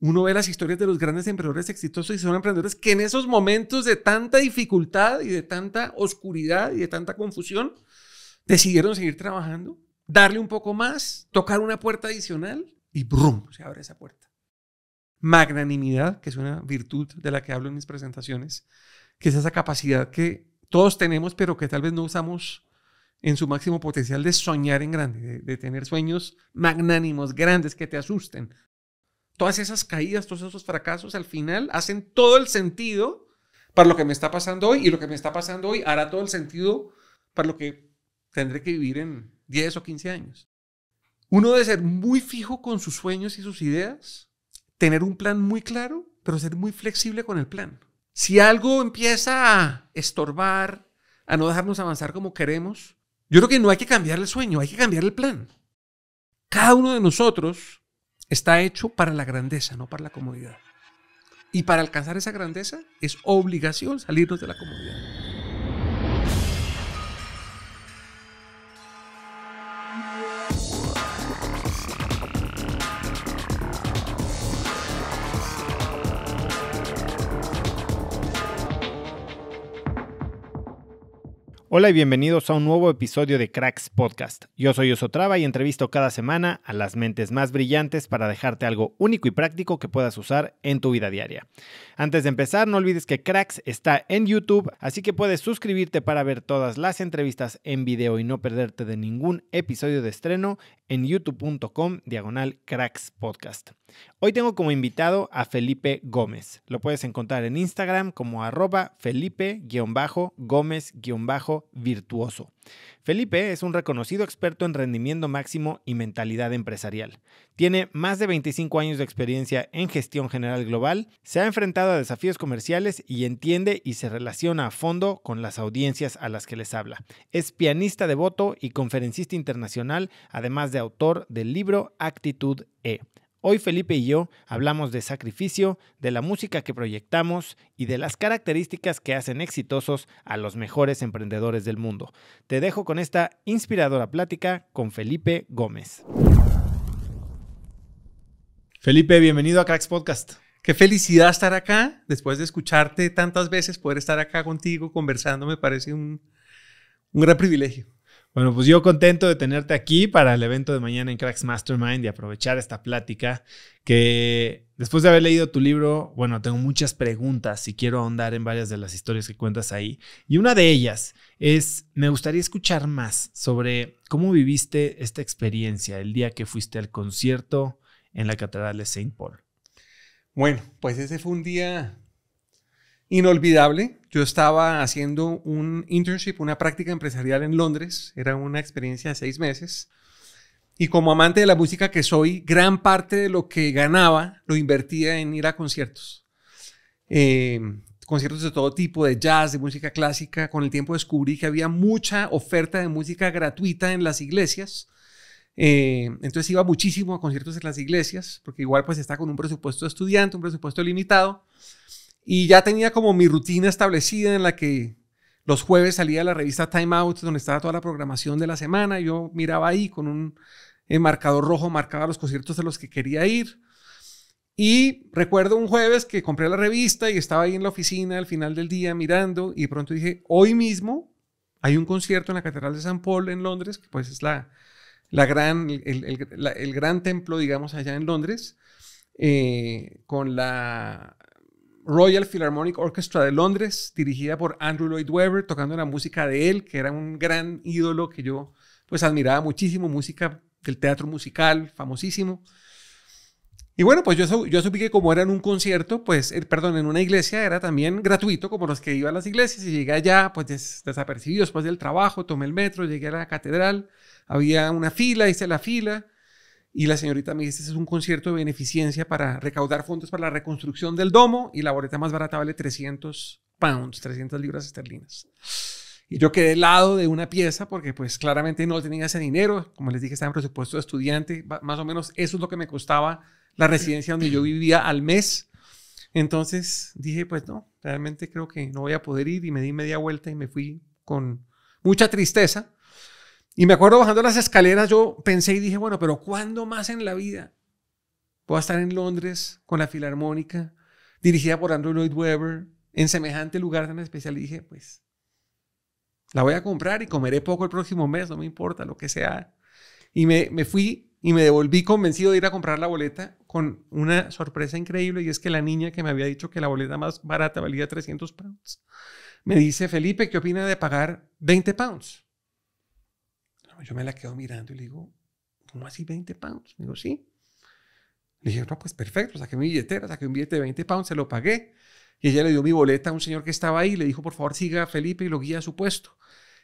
uno ve las historias de los grandes emprendedores exitosos y son emprendedores que en esos momentos de tanta dificultad y de tanta oscuridad y de tanta confusión, decidieron seguir trabajando, darle un poco más, tocar una puerta adicional y ¡brum! se abre esa puerta. Magnanimidad, que es una virtud de la que hablo en mis presentaciones, que es esa capacidad que todos tenemos, pero que tal vez no usamos en su máximo potencial de soñar en grande, de, de, tener sueños magnánimos, grandes, que te asusten, todas esas caídas, todos esos fracasos al final hacen todo el sentido para lo que me está pasando hoy y lo que me está pasando hoy hará todo el sentido para lo que tendré que vivir en 10 o 15 años. Uno debe ser muy fijo con sus sueños y sus ideas, tener un plan muy claro, pero ser muy flexible con el plan. Si algo empieza a estorbar, a no dejarnos avanzar como queremos, yo creo que no hay que cambiar el sueño, hay que cambiar el plan. Cada uno de nosotros está hecho para la grandeza, no para la comodidad. Y para alcanzar esa grandeza es obligación salirnos de la comodidad. Hola y bienvenidos a un nuevo episodio de Cracks Podcast. Yo soy Osotrava y entrevisto cada semana a las mentes más brillantes para dejarte algo único y práctico que puedas usar en tu vida diaria. Antes de empezar, no olvides que Cracks está en YouTube, así que puedes suscribirte para ver todas las entrevistas en video y no perderte de ningún episodio de estreno en youtube.com diagonal Cracks Podcast. Hoy tengo como invitado a Felipe Gómez. Lo puedes encontrar en Instagram como arroba Felipe-Gómez-Virtuoso. Felipe es un reconocido experto en rendimiento máximo y mentalidad empresarial. Tiene más de 25 años de experiencia en gestión general global, se ha enfrentado a desafíos comerciales y entiende y se relaciona a fondo con las audiencias a las que les habla. Es pianista devoto y conferencista internacional, además de autor del libro Actitud E. Hoy Felipe y yo hablamos de sacrificio, de la música que proyectamos y de las características que hacen exitosos a los mejores emprendedores del mundo. Te dejo con esta inspiradora plática con Felipe Gómez. Felipe, bienvenido a Cracks Podcast. Qué felicidad estar acá. Después de escucharte tantas veces, poder estar acá contigo conversando me parece un, un gran privilegio. Bueno, pues yo contento de tenerte aquí para el evento de mañana en Cracks Mastermind y aprovechar esta plática que después de haber leído tu libro, bueno, tengo muchas preguntas y quiero ahondar en varias de las historias que cuentas ahí. Y una de ellas es, me gustaría escuchar más sobre cómo viviste esta experiencia el día que fuiste al concierto en la Catedral de Saint Paul. Bueno, pues ese fue un día inolvidable. Yo estaba haciendo un internship, una práctica empresarial en Londres. Era una experiencia de seis meses. Y como amante de la música que soy, gran parte de lo que ganaba lo invertía en ir a conciertos. Em, conciertos de todo tipo, de jazz, de música clásica. Con el tiempo descubrí que había mucha oferta de música gratuita en las iglesias. Em, entonces iba muchísimo a conciertos en las iglesias, porque igual pues está con un presupuesto estudiante, un presupuesto limitado. Y ya tenía como mi rutina establecida en la que los jueves salía la revista Time Out, donde estaba toda la programación de la semana. Yo miraba ahí con un eh, marcador rojo, marcaba los conciertos de los que quería ir. Y recuerdo un jueves que compré la revista y estaba ahí en la oficina al final del día mirando y pronto dije, hoy mismo hay un concierto en la Catedral de San Paul en Londres, que pues es la, la gran, el, gran templo, digamos, allá en Londres, eh, con la Royal Philharmonic Orchestra de Londres, dirigida por Andrew Lloyd Webber, tocando la música de él, que era un gran ídolo que yo pues admiraba muchísimo, música del teatro musical, famosísimo. Y bueno, pues yo, yo que como era en un concierto, pues, eh, perdón, en una iglesia era también gratuito, como los que iban a las iglesias, y llegué allá, pues desapercibido después del trabajo, tomé el metro, llegué a la catedral, había una fila, hice la fila, y la señorita me dice, este es un concierto de beneficencia para recaudar fondos para la reconstrucción del domo y la boleta más barata vale 300 pounds, 300 libras esterlinas. Y yo quedé al lado de una pieza porque pues claramente no tenía ese dinero, como les dije, estaba en presupuesto de estudiante, más o menos eso es lo que me costaba la residencia donde yo vivía al mes. Entonces dije, pues no, realmente creo que no voy a poder ir y me di media vuelta y me fui con mucha tristeza y me acuerdo bajando las escaleras, yo pensé y dije, bueno, pero ¿cuándo más en la vida voy a estar en Londres con la Filarmónica, dirigida por Andrew Lloyd Webber, en semejante lugar tan especial? Y dije, pues, la voy a comprar y comeré poco el próximo mes, no me importa, lo que sea. Y me, me fui y me devolví convencido de ir a comprar la boleta con una sorpresa increíble y es que la niña que me había dicho que la boleta más barata valía 300 pounds, me dice, Felipe, ¿qué opina de pagar 20 pounds? Yo me la quedo mirando y le digo, ¿cómo así 20 pounds? le digo, sí. Le dije, no, pues perfecto, saqué mi billetera, saqué un billete de 20 pounds, se lo pagué. Y ella le dio mi boleta a un señor que estaba ahí, le dijo, por favor, siga a Felipe y lo guía a su puesto.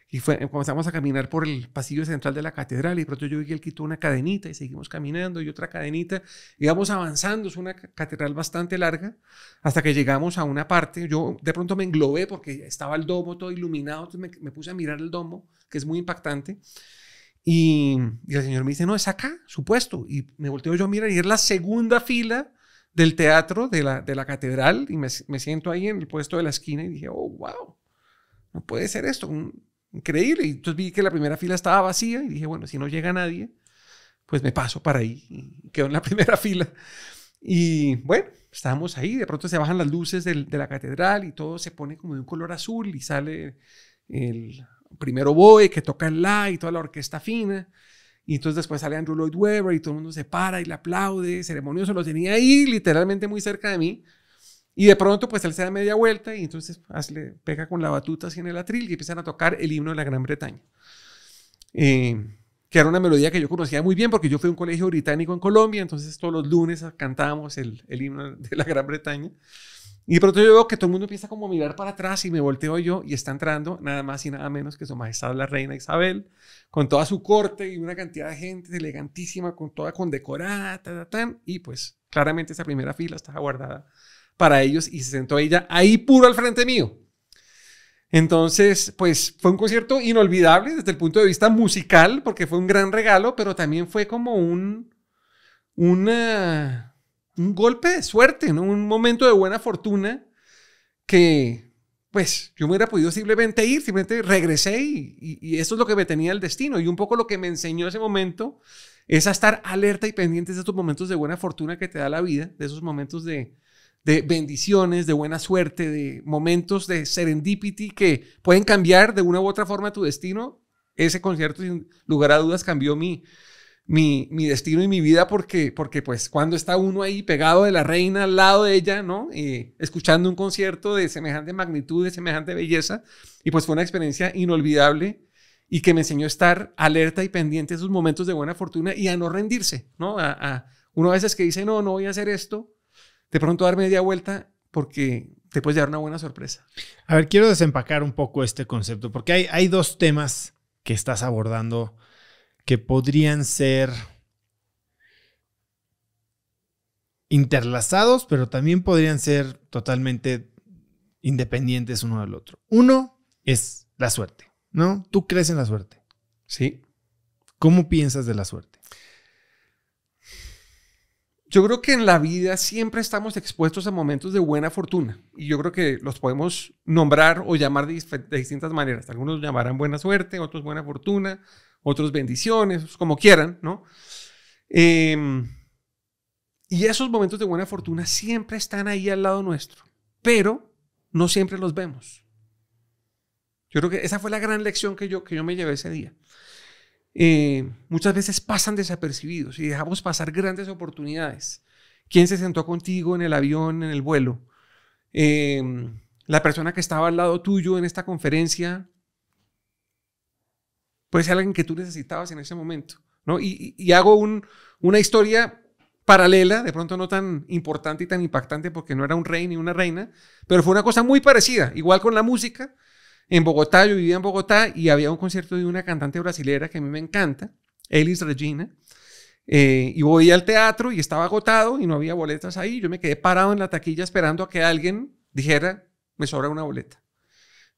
Y fue, comenzamos a caminar por el pasillo central de la catedral y pronto yo vi que él quitó una cadenita y seguimos caminando y otra cadenita. Íbamos avanzando, es una catedral bastante larga, hasta que llegamos a una parte. Yo de pronto me englobé porque estaba el domo todo iluminado, entonces me puse a mirar el domo, que es muy impactante. Y, el señor me dice, no, es acá, supuesto. Y me volteo yo a mirar y es la segunda fila del teatro de la, de la catedral y me, siento ahí en el puesto de la esquina y dije, oh, wow, no puede ser esto, increíble. Y entonces vi que la primera fila estaba vacía y dije, bueno, si no llega nadie, pues me paso para ahí y quedo en la primera fila. Y bueno, estábamos ahí, de pronto se bajan las luces de la catedral y todo se pone como de un color azul y sale el, primero voy, que toca el la y toda la orquesta fina. Y entonces después sale Andrew Lloyd Webber y todo el mundo se para y le aplaude, ceremonioso, lo tenía ahí literalmente muy cerca de mí. Y de pronto pues él se da media vuelta y entonces pues, pega con la batuta así en el atril y empiezan a tocar el himno de la Gran Bretaña. Eh, que era una melodía que yo conocía muy bien porque yo fui a un colegio británico en Colombia, entonces todos los lunes cantábamos el himno de la Gran Bretaña. Y de pronto yo veo que todo el mundo empieza como a mirar para atrás y me volteo yo y está entrando nada más y nada menos que su majestad la reina Isabel con toda su corte y una cantidad de gente elegantísima, con toda condecorada, y pues claramente esa primera fila estaba guardada para ellos y se sentó ella ahí puro al frente mío. Entonces, pues fue un concierto inolvidable desde el punto de vista musical, porque fue un gran regalo, pero también fue como un, una, un golpe de suerte, ¿no? un momento de buena fortuna que pues yo me hubiera podido simplemente ir, simplemente regresé y, eso es lo que me tenía el destino. Y un poco lo que me enseñó ese momento es a estar alerta y pendiente de estos momentos de buena fortuna que te da la vida, de esos momentos de, de bendiciones, de buena suerte, de momentos de serendipity que pueden cambiar de una u otra forma tu destino. Ese concierto, sin lugar a dudas, cambió mi, mi, destino y mi vida porque, porque pues cuando está uno ahí pegado de la reina, al lado de ella, ¿no? Eh, escuchando un concierto de semejante magnitud, de semejante belleza, y pues fue una experiencia inolvidable y que me enseñó a estar alerta y pendiente de sus momentos de buena fortuna y a no rendirse, ¿no? A, a uno a veces que dice, no, no voy a hacer esto, de pronto dar media vuelta porque te puedes dar una buena sorpresa. A ver, quiero desempacar un poco este concepto porque hay, hay dos temas que estás abordando que podrían ser interlazados, pero también podrían ser totalmente independientes uno del otro. Uno es la suerte, ¿no? Tú crees en la suerte. Sí. ¿Cómo piensas de la suerte? Yo creo que en la vida siempre estamos expuestos a momentos de buena fortuna y yo creo que los podemos nombrar o llamar de, distintas maneras. Algunos llamarán buena suerte, otros buena fortuna, otros bendiciones, como quieran, ¿no? Em, y esos momentos de buena fortuna siempre están ahí al lado nuestro, pero no siempre los vemos. Yo creo que esa fue la gran lección que yo, que yo me llevé ese día. Eh, muchas veces pasan desapercibidos y dejamos pasar grandes oportunidades. ¿Quién se sentó contigo en el avión, en el vuelo? Em, la persona que estaba al lado tuyo en esta conferencia puede ser alguien que tú necesitabas en ese momento, ¿no? Y, hago una historia paralela, de pronto no tan importante y tan impactante porque no era un rey ni una reina, pero fue una cosa muy parecida, igual con la música. En Bogotá, yo vivía en Bogotá y había un concierto de una cantante brasilera que a mí me encanta, Elis Regina, eh, y voy al teatro y estaba agotado y no había boletas ahí. Yo me quedé parado en la taquilla esperando a que alguien dijera, me sobra una boleta.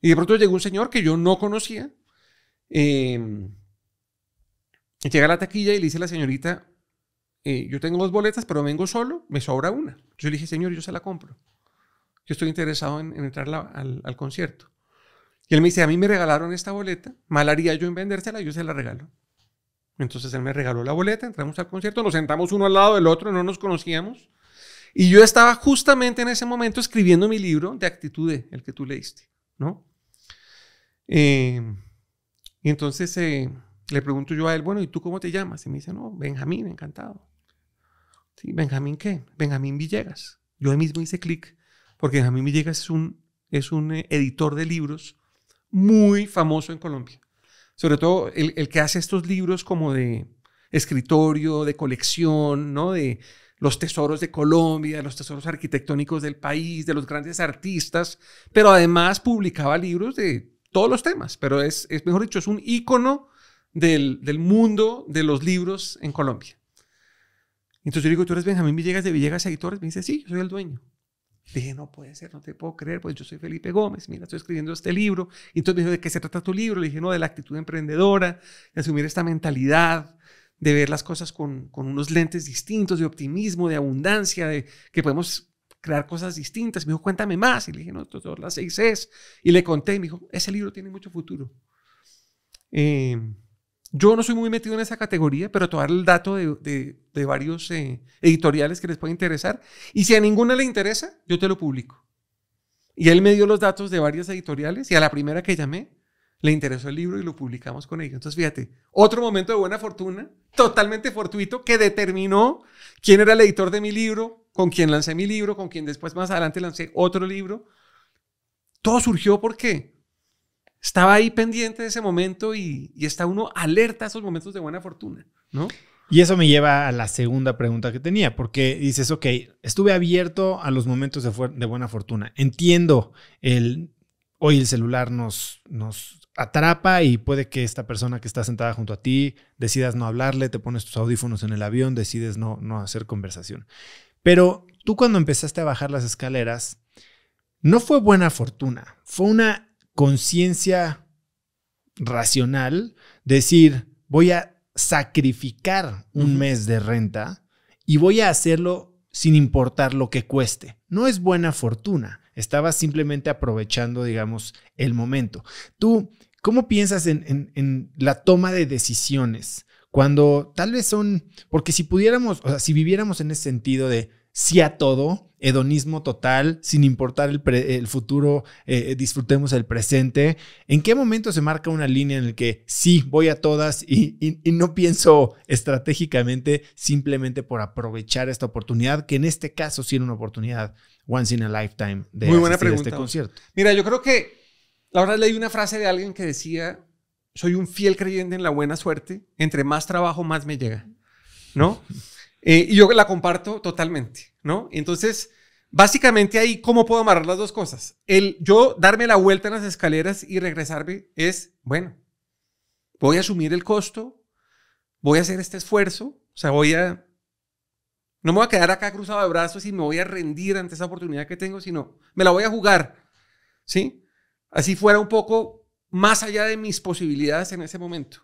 Y de pronto llegó un señor que yo no conocía Em, llega a la taquilla y le dice a la señorita, eh, yo tengo dos boletas, pero vengo solo, me sobra una. Yo le dije, señor, yo se la compro. Yo estoy interesado en, entrar al, concierto. Y él me dice, a mí me regalaron esta boleta, mal haría yo en vendérsela, yo se la regalo. Entonces él me regaló la boleta, entramos al concierto, nos sentamos uno al lado del otro, no nos conocíamos. Y yo estaba justamente en ese momento escribiendo mi libro de actitud, el que tú leíste, ¿no? Eh, y entonces eh, le pregunto yo a él, bueno, ¿y tú cómo te llamas? Y me dice, no, Benjamín, encantado. Sí, Benjamín qué? Benjamín Villegas. Yo mismo hice clic, porque Benjamín Villegas es un, es un eh, editor de libros muy famoso en Colombia. Sobre todo el, el que hace estos libros como de escritorio, de colección, ¿no? De, los tesoros de Colombia, los tesoros arquitectónicos del país, de los grandes artistas, pero además publicaba libros de todos los temas, pero es, mejor dicho, es un ícono del, del, mundo de los libros en Colombia. Entonces yo digo, tú eres Benjamín Villegas de Villegas Editores. Me dice, sí, yo soy el dueño. Le dije, no puede ser, no te puedo creer, pues yo soy Felipe Gómez, mira, estoy escribiendo este libro. entonces me dijo, ¿de qué se trata tu libro? Le dije, no, de la actitud emprendedora, de asumir esta mentalidad, de ver las cosas con, con unos lentes distintos, de optimismo, de abundancia, de que podemos crear cosas distintas. Me dijo, cuéntame más. Y le dije, no, todas las seis es. Y le conté y me dijo, ese libro tiene mucho futuro. Em, yo no soy muy metido en esa categoría, pero te el dato de, de, varios eh, editoriales que les puede interesar. Y si a ninguna le interesa, yo te lo publico. Y él me dio los datos de varias editoriales y a la primera que llamé, le interesó el libro y lo publicamos con ella. Entonces, fíjate, otro momento de buena fortuna, totalmente fortuito, que determinó quién era el editor de mi libro, con quien lancé mi libro, con quien después más adelante lancé otro libro. Todo surgió porque estaba ahí pendiente de ese momento y, está uno alerta a esos momentos de buena fortuna, ¿no? Y eso me lleva a la segunda pregunta que tenía, porque dices, ok, estuve abierto a los momentos de, buena fortuna. Entiendo, el, hoy el celular nos, nos atrapa y puede que esta persona que está sentada junto a ti decidas no hablarle, te pones tus audífonos en el avión, decides no, no hacer conversación. Pero tú cuando empezaste a bajar las escaleras, no fue buena fortuna, fue una conciencia racional, decir, voy a sacrificar un mes de renta y voy a hacerlo sin importar lo que cueste. No es buena fortuna, estabas simplemente aprovechando, digamos, el momento. Tú, ¿cómo piensas en la toma de decisiones? Cuando tal vez son, porque si pudiéramos, o sea, si viviéramos en ese sentido de sí a todo, hedonismo total, sin importar el, futuro, eh, eh, disfrutemos el presente. ¿En qué momento se marca una línea en la que sí, voy a todas y, no pienso estratégicamente simplemente por aprovechar esta oportunidad, que en este caso sí era una oportunidad once in a lifetime de Muy buena este pregunta. concierto? Mira, yo creo que la leí una frase de alguien que decía soy un fiel creyente en la buena suerte, entre más trabajo, más me llega, ¿no? Eh, y yo la comparto totalmente, ¿no? Entonces, básicamente ahí, ¿cómo puedo amarrar las dos cosas? El yo darme la vuelta en las escaleras y regresarme es, bueno, voy a asumir el costo, voy a hacer este esfuerzo, o sea, voy a... No me voy a quedar acá cruzado de brazos y me voy a rendir ante esa oportunidad que tengo, sino me la voy a jugar, ¿sí? Así fuera un poco más allá de mis posibilidades en ese momento.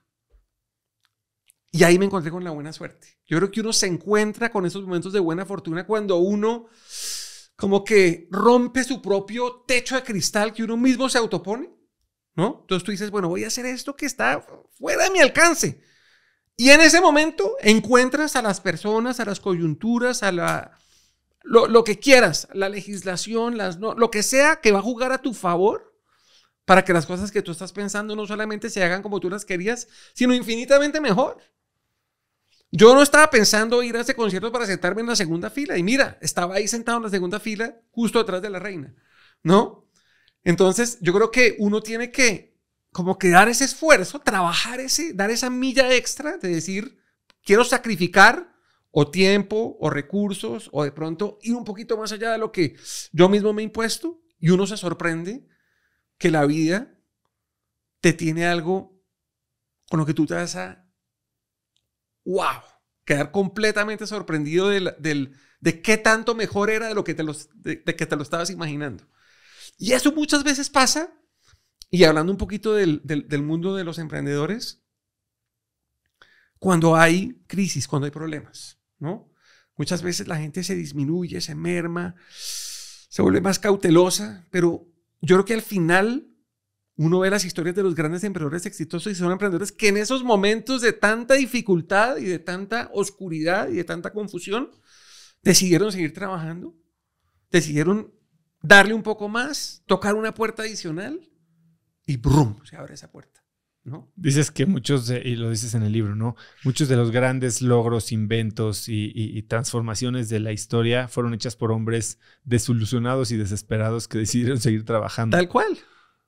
Y ahí me encontré con la buena suerte. Yo creo que uno se encuentra con esos momentos de buena fortuna cuando uno como que rompe su propio techo de cristal que uno mismo se autopone, ¿no? Entonces tú dices, bueno, voy a hacer esto que está fuera de mi alcance. Y en ese momento encuentras a las personas, a las coyunturas, a la, lo, lo que quieras, la legislación, las, no, lo que sea que va a jugar a tu favor para que las cosas que tú estás pensando no solamente se hagan como tú las querías, sino infinitamente mejor. Yo no estaba pensando ir a ese concierto para sentarme en la segunda fila. Y mira, estaba ahí sentado en la segunda fila, justo atrás de la reina, ¿no? Entonces, yo creo que uno tiene que, como que dar ese esfuerzo, trabajar ese, dar esa milla extra de decir, quiero sacrificar o tiempo o recursos o de pronto ir un poquito más allá de lo que yo mismo me he impuesto y uno se sorprende que la vida te tiene algo con lo que tú te vas a, wow, quedar completamente sorprendido del, de qué tanto mejor era de lo que te, los, que te lo estabas imaginando. Y eso muchas veces pasa, y hablando un poquito del, del mundo de los emprendedores, cuando hay crisis, cuando hay problemas, ¿no? Muchas veces la gente se disminuye, se merma, se vuelve más cautelosa, pero yo creo que al final uno ve las historias de los grandes emprendedores exitosos y son emprendedores que en esos momentos de tanta dificultad y de tanta oscuridad y de tanta confusión, decidieron seguir trabajando, decidieron darle un poco más, tocar una puerta adicional y ¡brum! se abre esa puerta. Dices que muchos, y lo dices en el libro, ¿no? Muchos de los grandes logros, inventos y, transformaciones de la historia fueron hechas por hombres desilusionados y desesperados que decidieron seguir trabajando. Tal cual.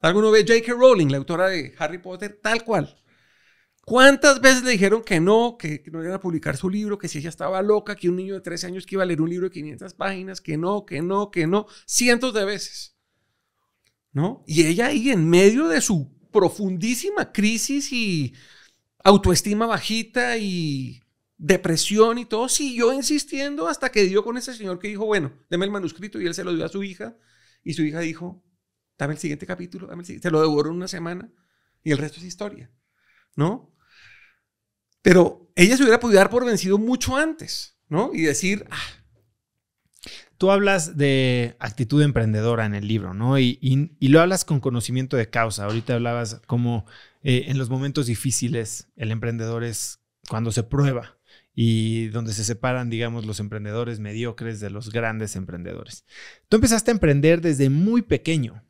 Alguno ve J.K. Rowling, la autora de Harry Potter, tal cual. ¿Cuántas veces le dijeron que no, que, no iban a publicar su libro, que si ella estaba loca, que un niño de 13 años que iba a leer un libro de 500 páginas, que no, que no, que no, cientos de veces? ¿No? Y ella ahí en medio de su profundísima crisis y autoestima bajita y depresión y todo, siguió insistiendo hasta que dio con ese señor que dijo, bueno, deme el manuscrito y él se lo dio a su hija y su hija dijo, dame el siguiente capítulo, dame el siguiente. se lo devoró en una semana y el resto es historia, ¿no? Pero ella se hubiera podido dar por vencido mucho antes, ¿no? Y decir, ah, tú hablas de actitud emprendedora en el libro, ¿no? Y, lo hablas con conocimiento de causa. Ahorita hablabas como eh, en los momentos difíciles el emprendedor es cuando se prueba y donde se separan, digamos, los emprendedores mediocres de los grandes emprendedores. Tú empezaste a emprender desde muy pequeño.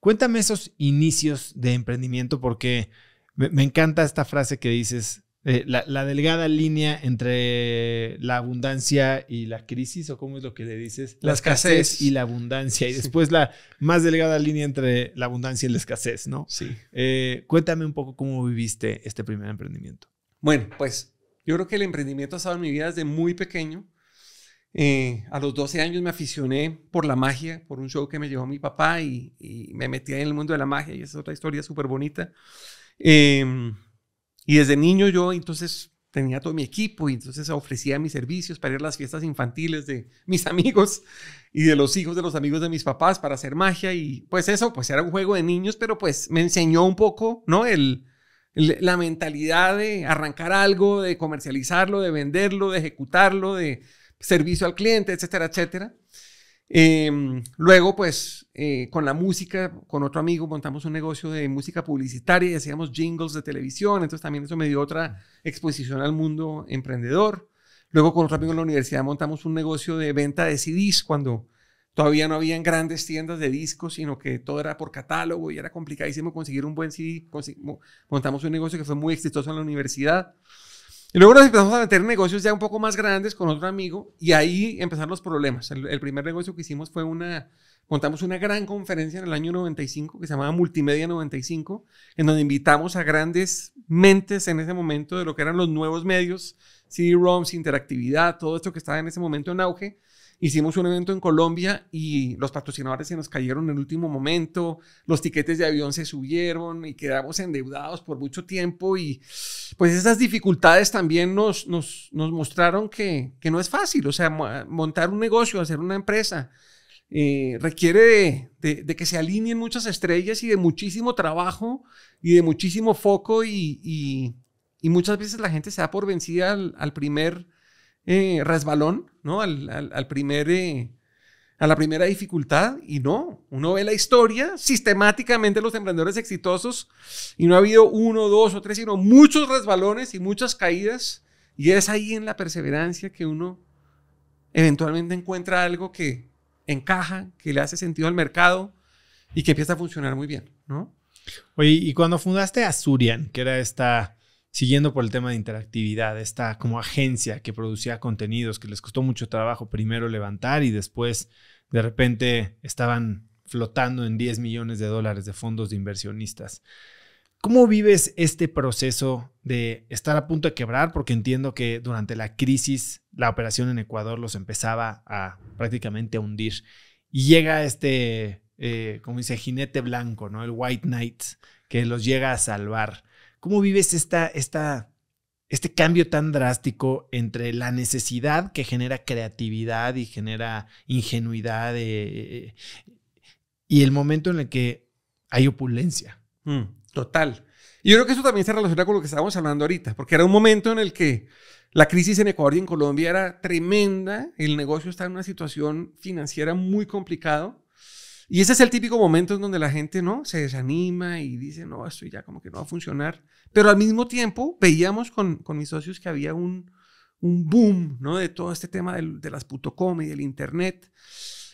Cuéntame esos inicios de emprendimiento porque me encanta esta frase que dices, eh, la, delgada línea entre la abundancia y la crisis, o cómo es lo que le dices, la, escasez. y la abundancia, y después la más delgada línea entre la abundancia y la escasez, ¿no? Sí. Eh, cuéntame un poco cómo viviste este primer emprendimiento. Bueno, pues yo creo que el emprendimiento ha estado en mi vida desde muy pequeño. Eh, a los 12 años me aficioné por la magia, por un show que me llevó mi papá y, me metí en el mundo de la magia y esa es otra historia súper bonita. Eh, em, y desde niño yo entonces tenía todo mi equipo y entonces ofrecía mis servicios para ir a las fiestas infantiles de mis amigos y de los hijos de los amigos de mis papás para hacer magia y pues eso, pues era un juego de niños, pero pues me enseñó un poco, ¿no? El, la mentalidad de arrancar algo, de comercializarlo, de venderlo, de ejecutarlo, de servicio al cliente, etcétera, etcétera. Em, luego, pues, eh, con la música, con otro amigo montamos un negocio de música publicitaria y hacíamos jingles de televisión, entonces también eso me dio otra exposición al mundo emprendedor. Luego, con otro amigo en la universidad montamos un negocio de venta de CDs cuando todavía no habían grandes tiendas de discos, sino que todo era por catálogo y era complicadísimo conseguir un buen CD. Montamos un negocio que fue muy exitoso en la universidad. Y luego nos empezamos a meter negocios ya un poco más grandes con otro amigo y ahí empezaron los problemas. El, primer negocio que hicimos fue una, contamos una gran conferencia en el año 95 que se llamaba Multimedia 95, en donde invitamos a grandes mentes en ese momento de lo que eran los nuevos medios, CD-ROMs, interactividad, todo esto que estaba en ese momento en auge. Hicimos un evento en Colombia y los patrocinadores se nos cayeron en el último momento, los tiquetes de avión se subieron y quedamos endeudados por mucho tiempo y pues esas dificultades también nos, nos, nos mostraron que, que no es fácil, o sea, montar un negocio, hacer una empresa. Eh, requiere de, que se alineen muchas estrellas y de muchísimo trabajo y de muchísimo foco y, y, muchas veces la gente se da por vencida al, primer eh, resbalón ¿no? Al, al, primer, eh, a la primera dificultad y no. Uno ve la historia, sistemáticamente los emprendedores exitosos y no ha habido uno, dos o tres, sino muchos resbalones y muchas caídas. Y es ahí en la perseverancia que uno eventualmente encuentra algo que encaja, que le hace sentido al mercado y que empieza a funcionar muy bien, ¿no? Oye, y cuando fundaste Azurian, que era esta siguiendo por el tema de interactividad, esta como agencia que producía contenidos que les costó mucho trabajo primero levantar y después de repente estaban flotando en 10 millones de dólares de fondos de inversionistas. ¿Cómo vives este proceso de estar a punto de quebrar? Porque entiendo que durante la crisis la operación en Ecuador los empezaba a prácticamente hundir. Y llega este, eh, como dice, jinete blanco, ¿no? El White Knight, que los llega a salvar. ¿Cómo vives esta, esta, este cambio tan drástico entre la necesidad que genera creatividad y genera ingenuidad eh, y el momento en el que hay opulencia? Mm, total. Y yo creo que eso también se relaciona con lo que estábamos hablando ahorita, porque era un momento en el que la crisis en Ecuador y en Colombia era tremenda, el negocio está en una situación financiera muy complicada y ese es el típico momento en donde la gente, ¿no? Se desanima y dice, no, esto ya como que no va a funcionar. Pero al mismo tiempo veíamos con, mis socios que había un, un boom, ¿no? De todo este tema de las putocom y del internet.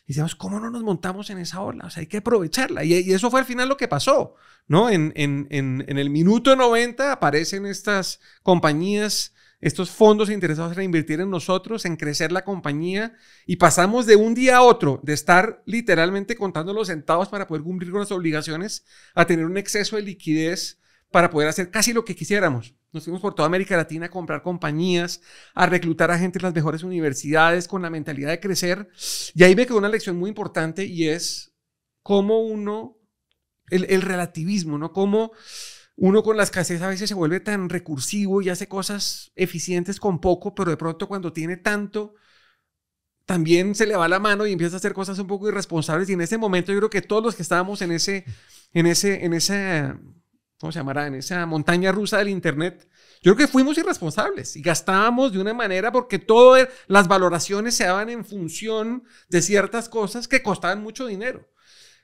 Y decíamos, ¿cómo no nos montamos en esa ola? O sea, hay que aprovecharla. Y, eso fue al final lo que pasó, ¿no? En, en, en el minuto 90 aparecen estas compañías estos fondos interesados en invertir en nosotros, en crecer la compañía y pasamos de un día a otro de estar literalmente contando los centavos para poder cumplir con las obligaciones a tener un exceso de liquidez para poder hacer casi lo que quisiéramos. Nos fuimos por toda América Latina a comprar compañías, a reclutar a gente en las mejores universidades con la mentalidad de crecer. Y ahí me quedó una lección muy importante y es cómo uno, el, relativismo, ¿no? Cómo uno con la escasez a veces se vuelve tan recursivo y hace cosas eficientes con poco, pero de pronto cuando tiene tanto, también se le va la mano y empieza a hacer cosas un poco irresponsables. Y en ese momento yo creo que todos los que estábamos en ese, en ese, en esa, ¿cómo se llamará? En esa montaña rusa del Internet, yo creo que fuimos irresponsables y gastábamos de una manera porque todas e, las valoraciones se daban en función de ciertas cosas que costaban mucho dinero.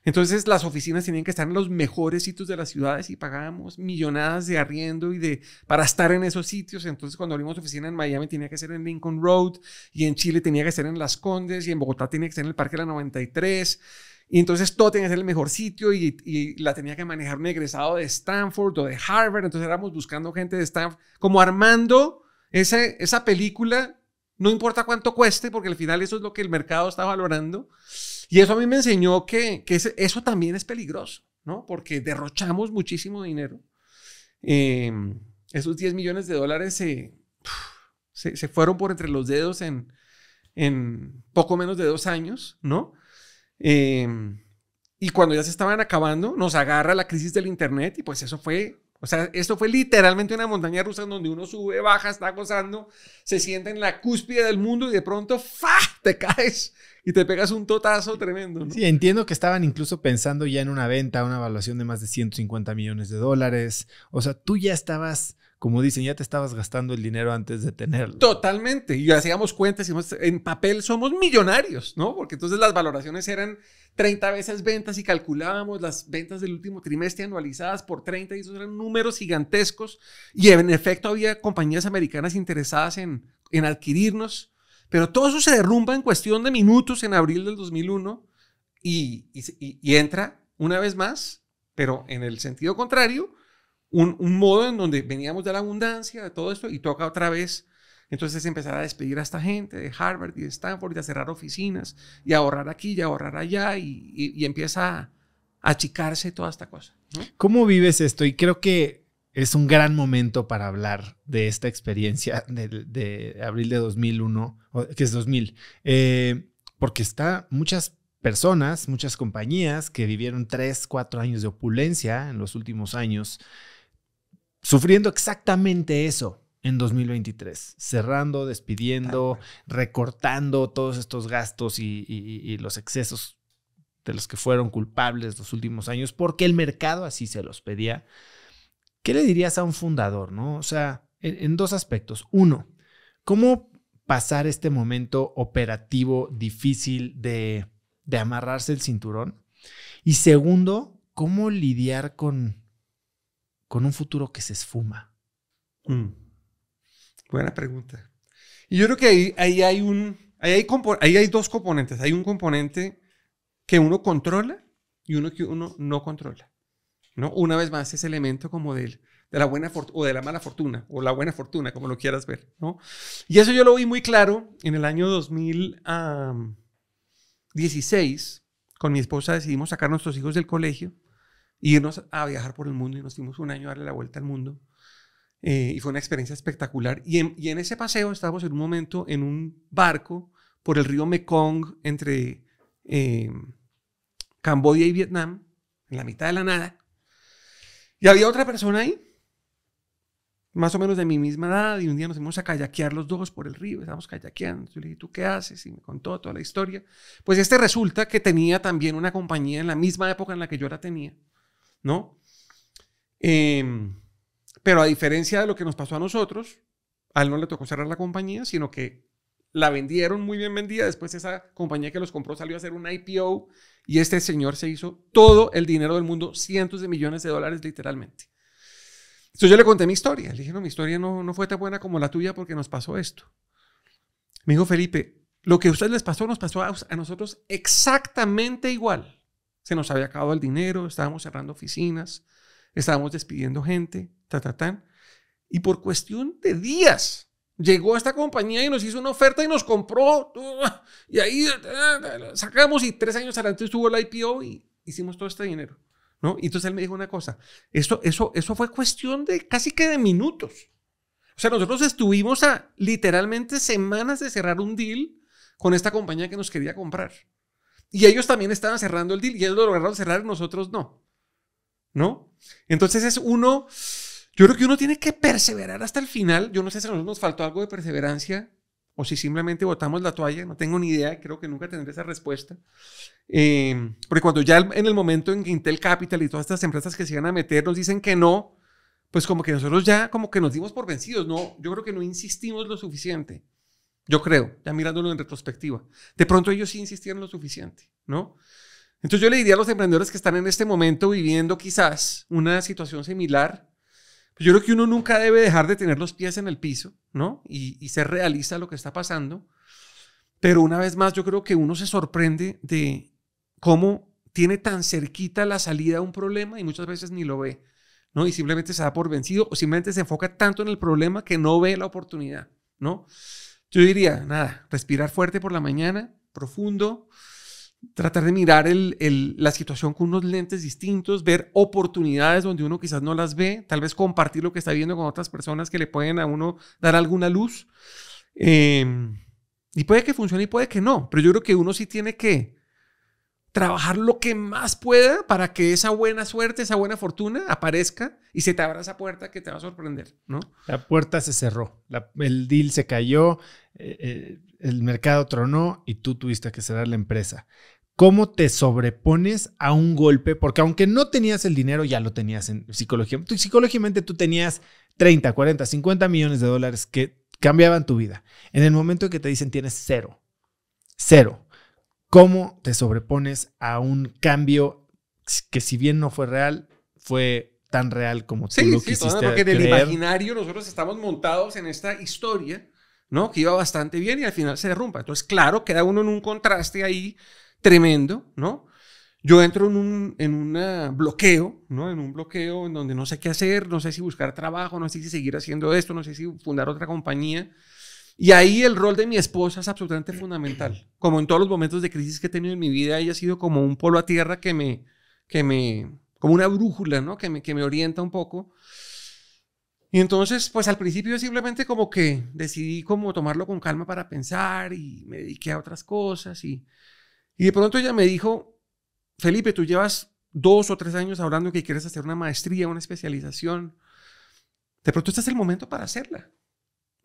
Entonces las oficinas tenían que estar en los mejores sitios de las ciudades y pagábamos millonadas de arriendo y de para estar en esos sitios. Entonces cuando abrimos oficina en Miami tenía que ser en Lincoln Road y en Chile tenía que ser en Las Condes y en Bogotá tenía que ser en el Parque de la 93. Y entonces todo tenía que ser el mejor sitio y, la tenía que manejar un egresado de Stanford o de Harvard. Entonces éramos buscando gente de Stanford, como armando esa película, no importa cuánto cueste, porque al final eso es lo que el mercado está valorando. Y eso a mí me enseñó que, eso también es peligroso, ¿no? Porque derrochamos muchísimo dinero. Em, esos 10 millones de dólares se, fueron por entre los dedos en, poco menos de dos años, ¿no? Em, y cuando ya se estaban acabando, nos agarra la crisis del Internet y pues eso fue, o sea, esto fue literalmente una montaña rusa en donde uno sube, baja, está gozando, se siente en la cúspide del mundo y de pronto, ¡fa! Te caes y te pegas un totazo tremendo. Sí, entiendo que estaban incluso pensando ya en una venta, una evaluación de más de 150 millones de dólares. O sea, tú ya estabas, como dicen, ya te estabas gastando el dinero antes de tenerlo. Totalmente. Y hacíamos cuentas, en papel somos millonarios, ¿no? Porque entonces las valoraciones eran 30 veces ventas y calculábamos las ventas del último trimestre anualizadas por 30 y esos eran números gigantescos. Y en efecto había compañías americanas interesadas en, en adquirirnos pero todo eso se derrumba en cuestión de minutos en abril del 2001 y, entra una vez más, pero en el sentido contrario, un, modo en donde veníamos de la abundancia, de todo esto, y toca otra vez. Entonces empezar a despedir a esta gente de Harvard y de Stanford y a cerrar oficinas y a ahorrar aquí y ahorrar allá y, empieza a achicarse toda esta cosa. ¿Cómo vives esto? Y creo que es un gran momento para hablar de esta experiencia de, abril de 2001, que es 2000, eh, porque está muchas personas, muchas compañías que vivieron tres, cuatro años de opulencia en los últimos años, sufriendo exactamente eso en 2023, cerrando, despidiendo, recortando todos estos gastos y los excesos de los que fueron culpables los últimos años, porque el mercado así se los pedía ¿qué le dirías a un fundador? ¿no? O sea, en, dos aspectos. Uno, ¿cómo pasar este momento operativo difícil de, amarrarse el cinturón? Y segundo, ¿cómo lidiar con, con un futuro que se esfuma? Mm. Buena pregunta. Y yo creo que ahí, hay un, ahí hay dos componentes. Hay un componente que uno controla y uno que uno no controla. ¿no? Una vez más, ese elemento como del, de la buena o de la mala fortuna, o la buena fortuna, como lo quieras ver, ¿no? Y eso yo lo vi muy claro en el año 2016, con mi esposa decidimos sacar a nuestros hijos del colegio, e irnos a viajar por el mundo y nos dimos un año a darle la vuelta al mundo. Eh, y fue una experiencia espectacular. Y en, ese paseo estábamos en un momento en un barco por el río Mekong entre eh, Camboya y Vietnam, en la mitad de la nada. Y había otra persona ahí, más o menos de mi misma edad, y un día nos fuimos a kayakear los dos por el río, estábamos kayakeando. Yo le dije, ¿tú qué haces? Y me contó toda la historia. Pues este resulta que tenía también una compañía en la misma época en la que yo la tenía, ¿no? Em, pero a diferencia de lo que nos pasó a nosotros, a él no le tocó cerrar la compañía, sino que la vendieron muy bien vendida, después esa compañía que los compró salió a hacer un IPO y este señor se hizo todo el dinero del mundo, cientos de millones de dólares literalmente. Entonces yo le conté mi historia, le dije, no, mi historia no, no fue tan buena como la tuya porque nos pasó esto. Me dijo Felipe, lo que a ustedes les pasó nos pasó a, nosotros exactamente igual. Se nos había acabado el dinero, estábamos cerrando oficinas, estábamos despidiendo gente, ta, ta, tan. Y por cuestión de días, Llegó a esta compañía y nos hizo una oferta y nos compró. Y ahí sacamos y tres años adelante estuvo el IPO y hicimos todo este dinero. ¿no? Y entonces él me dijo una cosa. eso, eso fue cuestión de casi que de minutos. O sea, nosotros estuvimos a literalmente semanas de cerrar un deal con esta compañía que nos quería comprar. Y ellos también estaban cerrando el deal y ellos lo lograron cerrar, nosotros no. ¿No? Entonces es uno yo creo que uno tiene que perseverar hasta el final. Yo no sé si a nosotros nos faltó algo de perseverancia o si simplemente botamos la toalla. No tengo ni idea. Creo que nunca tendré esa respuesta. Eh, porque cuando ya en el momento en que Intel Capital y todas estas empresas que se iban a meter nos dicen que no, pues como que nosotros ya como que nos dimos por vencidos. No, yo creo que no insistimos lo suficiente. Yo creo, ya mirándolo en retrospectiva. De pronto ellos sí insistieron lo suficiente, ¿no? Entonces yo le diría a los emprendedores que están en este momento viviendo quizás una situación similar, yo creo que uno nunca debe dejar de tener los pies en el piso, ¿no? Y, y ser realista lo que está pasando. Pero una vez más, yo creo que uno se sorprende de cómo tiene tan cerquita la salida a un problema y muchas veces ni lo ve, ¿no? Y simplemente se da por vencido o simplemente se enfoca tanto en el problema que no ve la oportunidad, ¿no? Yo diría, nada, respirar fuerte por la mañana, profundo, tratar de mirar la situación con unos lentes distintos, ver oportunidades donde uno quizás no las ve, tal vez compartir lo que está viendo con otras personas que le pueden a uno dar alguna luz. Em, y puede que funcione y puede que no, pero yo creo que uno sí tiene que trabajar lo que más pueda para que esa buena suerte, esa buena fortuna aparezca y se te abra esa puerta que te va a sorprender, ¿no? La puerta se cerró, el deal se cayó, eh, eh, el mercado tronó y tú tuviste que cerrar la empresa cómo te sobrepones a un golpe, porque aunque no tenías el dinero, ya lo tenías en psicología. psicológicamente tú tenías 30, 40, 50 millones de dólares que cambiaban tu vida. En el momento que te dicen tienes cero, cero, ¿cómo te sobrepones a un cambio que si bien no fue real, fue tan real como tú lo sí, porque en del imaginario nosotros estamos montados en esta historia, ¿no? Que iba bastante bien y al final se derrumba. Entonces, claro, queda uno en un contraste ahí tremendo, ¿no? Yo entro en un en bloqueo, ¿no? En un bloqueo en donde no sé qué hacer, no sé si buscar trabajo, no sé si seguir haciendo esto, no sé si fundar otra compañía. Y ahí el rol de mi esposa es absolutamente fundamental. Como en todos los momentos de crisis que he tenido en mi vida, ella ha sido como un polo a tierra que me, que me, como una brújula, ¿no? Que me, que me orienta un poco. Y entonces, pues al principio simplemente como que decidí como tomarlo con calma para pensar y me dediqué a otras cosas y y de pronto ella me dijo, Felipe, tú llevas dos o tres años hablando que quieres hacer una maestría, una especialización. De pronto este es el momento para hacerla.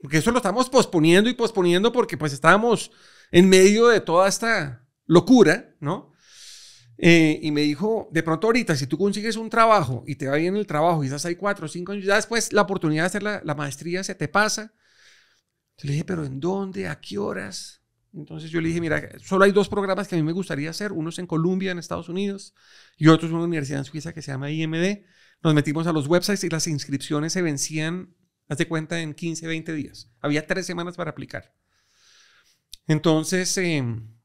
Porque eso lo estamos posponiendo y posponiendo porque pues estábamos en medio de toda esta locura, ¿no? Eh, y me dijo, de pronto ahorita, si tú consigues un trabajo y te va bien el trabajo, quizás hay cuatro o cinco años, ya después la oportunidad de hacer la, maestría se te pasa. le dije, pero ¿en dónde? ¿A qué horas? Entonces yo le dije, mira, solo hay dos programas que a mí me gustaría hacer, unos en Colombia, en Estados Unidos, y otros en una universidad en Suiza que se llama IMD. Nos metimos a los websites y las inscripciones se vencían, haz de cuenta, en 15, 20 días. Había tres semanas para aplicar. Entonces em,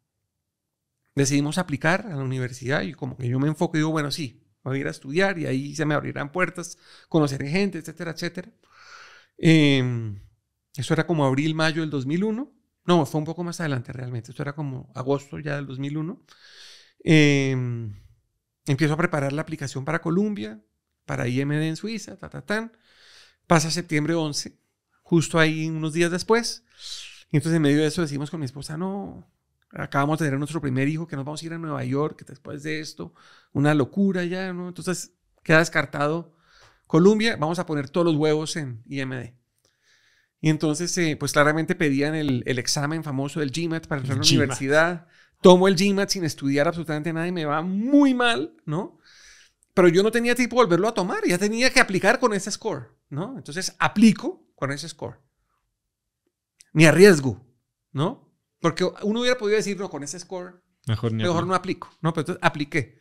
decidimos aplicar a la universidad y como que yo me enfoco y digo, bueno, sí, voy a ir a estudiar y ahí se me abrirán puertas, conoceré gente, etcétera, etcétera. Em, eso era como abril, mayo del 2001. No, fue un poco más adelante realmente. Esto era como agosto ya del 2001. Em, empiezo a preparar la aplicación para Colombia, para IMD en Suiza, ta, ta, tan. Pasa septiembre 11, justo ahí unos días después. Y entonces en medio de eso decimos con mi esposa, no, acabamos de tener nuestro primer hijo, que nos vamos a ir a Nueva York, que después de esto, una locura ya, ¿no? Entonces queda descartado Colombia, vamos a poner todos los huevos en IMD. Y entonces, eh, pues claramente pedían el, el, examen famoso del GMAT para entrar a la universidad. Tomo el GMAT sin estudiar absolutamente nada y me va muy mal, ¿no? Pero yo no tenía tiempo de volverlo a tomar, ya tenía que aplicar con ese score, ¿no? Entonces aplico con ese score. Me arriesgo, ¿no? Porque uno hubiera podido decir, no, con ese score, mejor, mejor no aplico, ¿no? Pero entonces apliqué.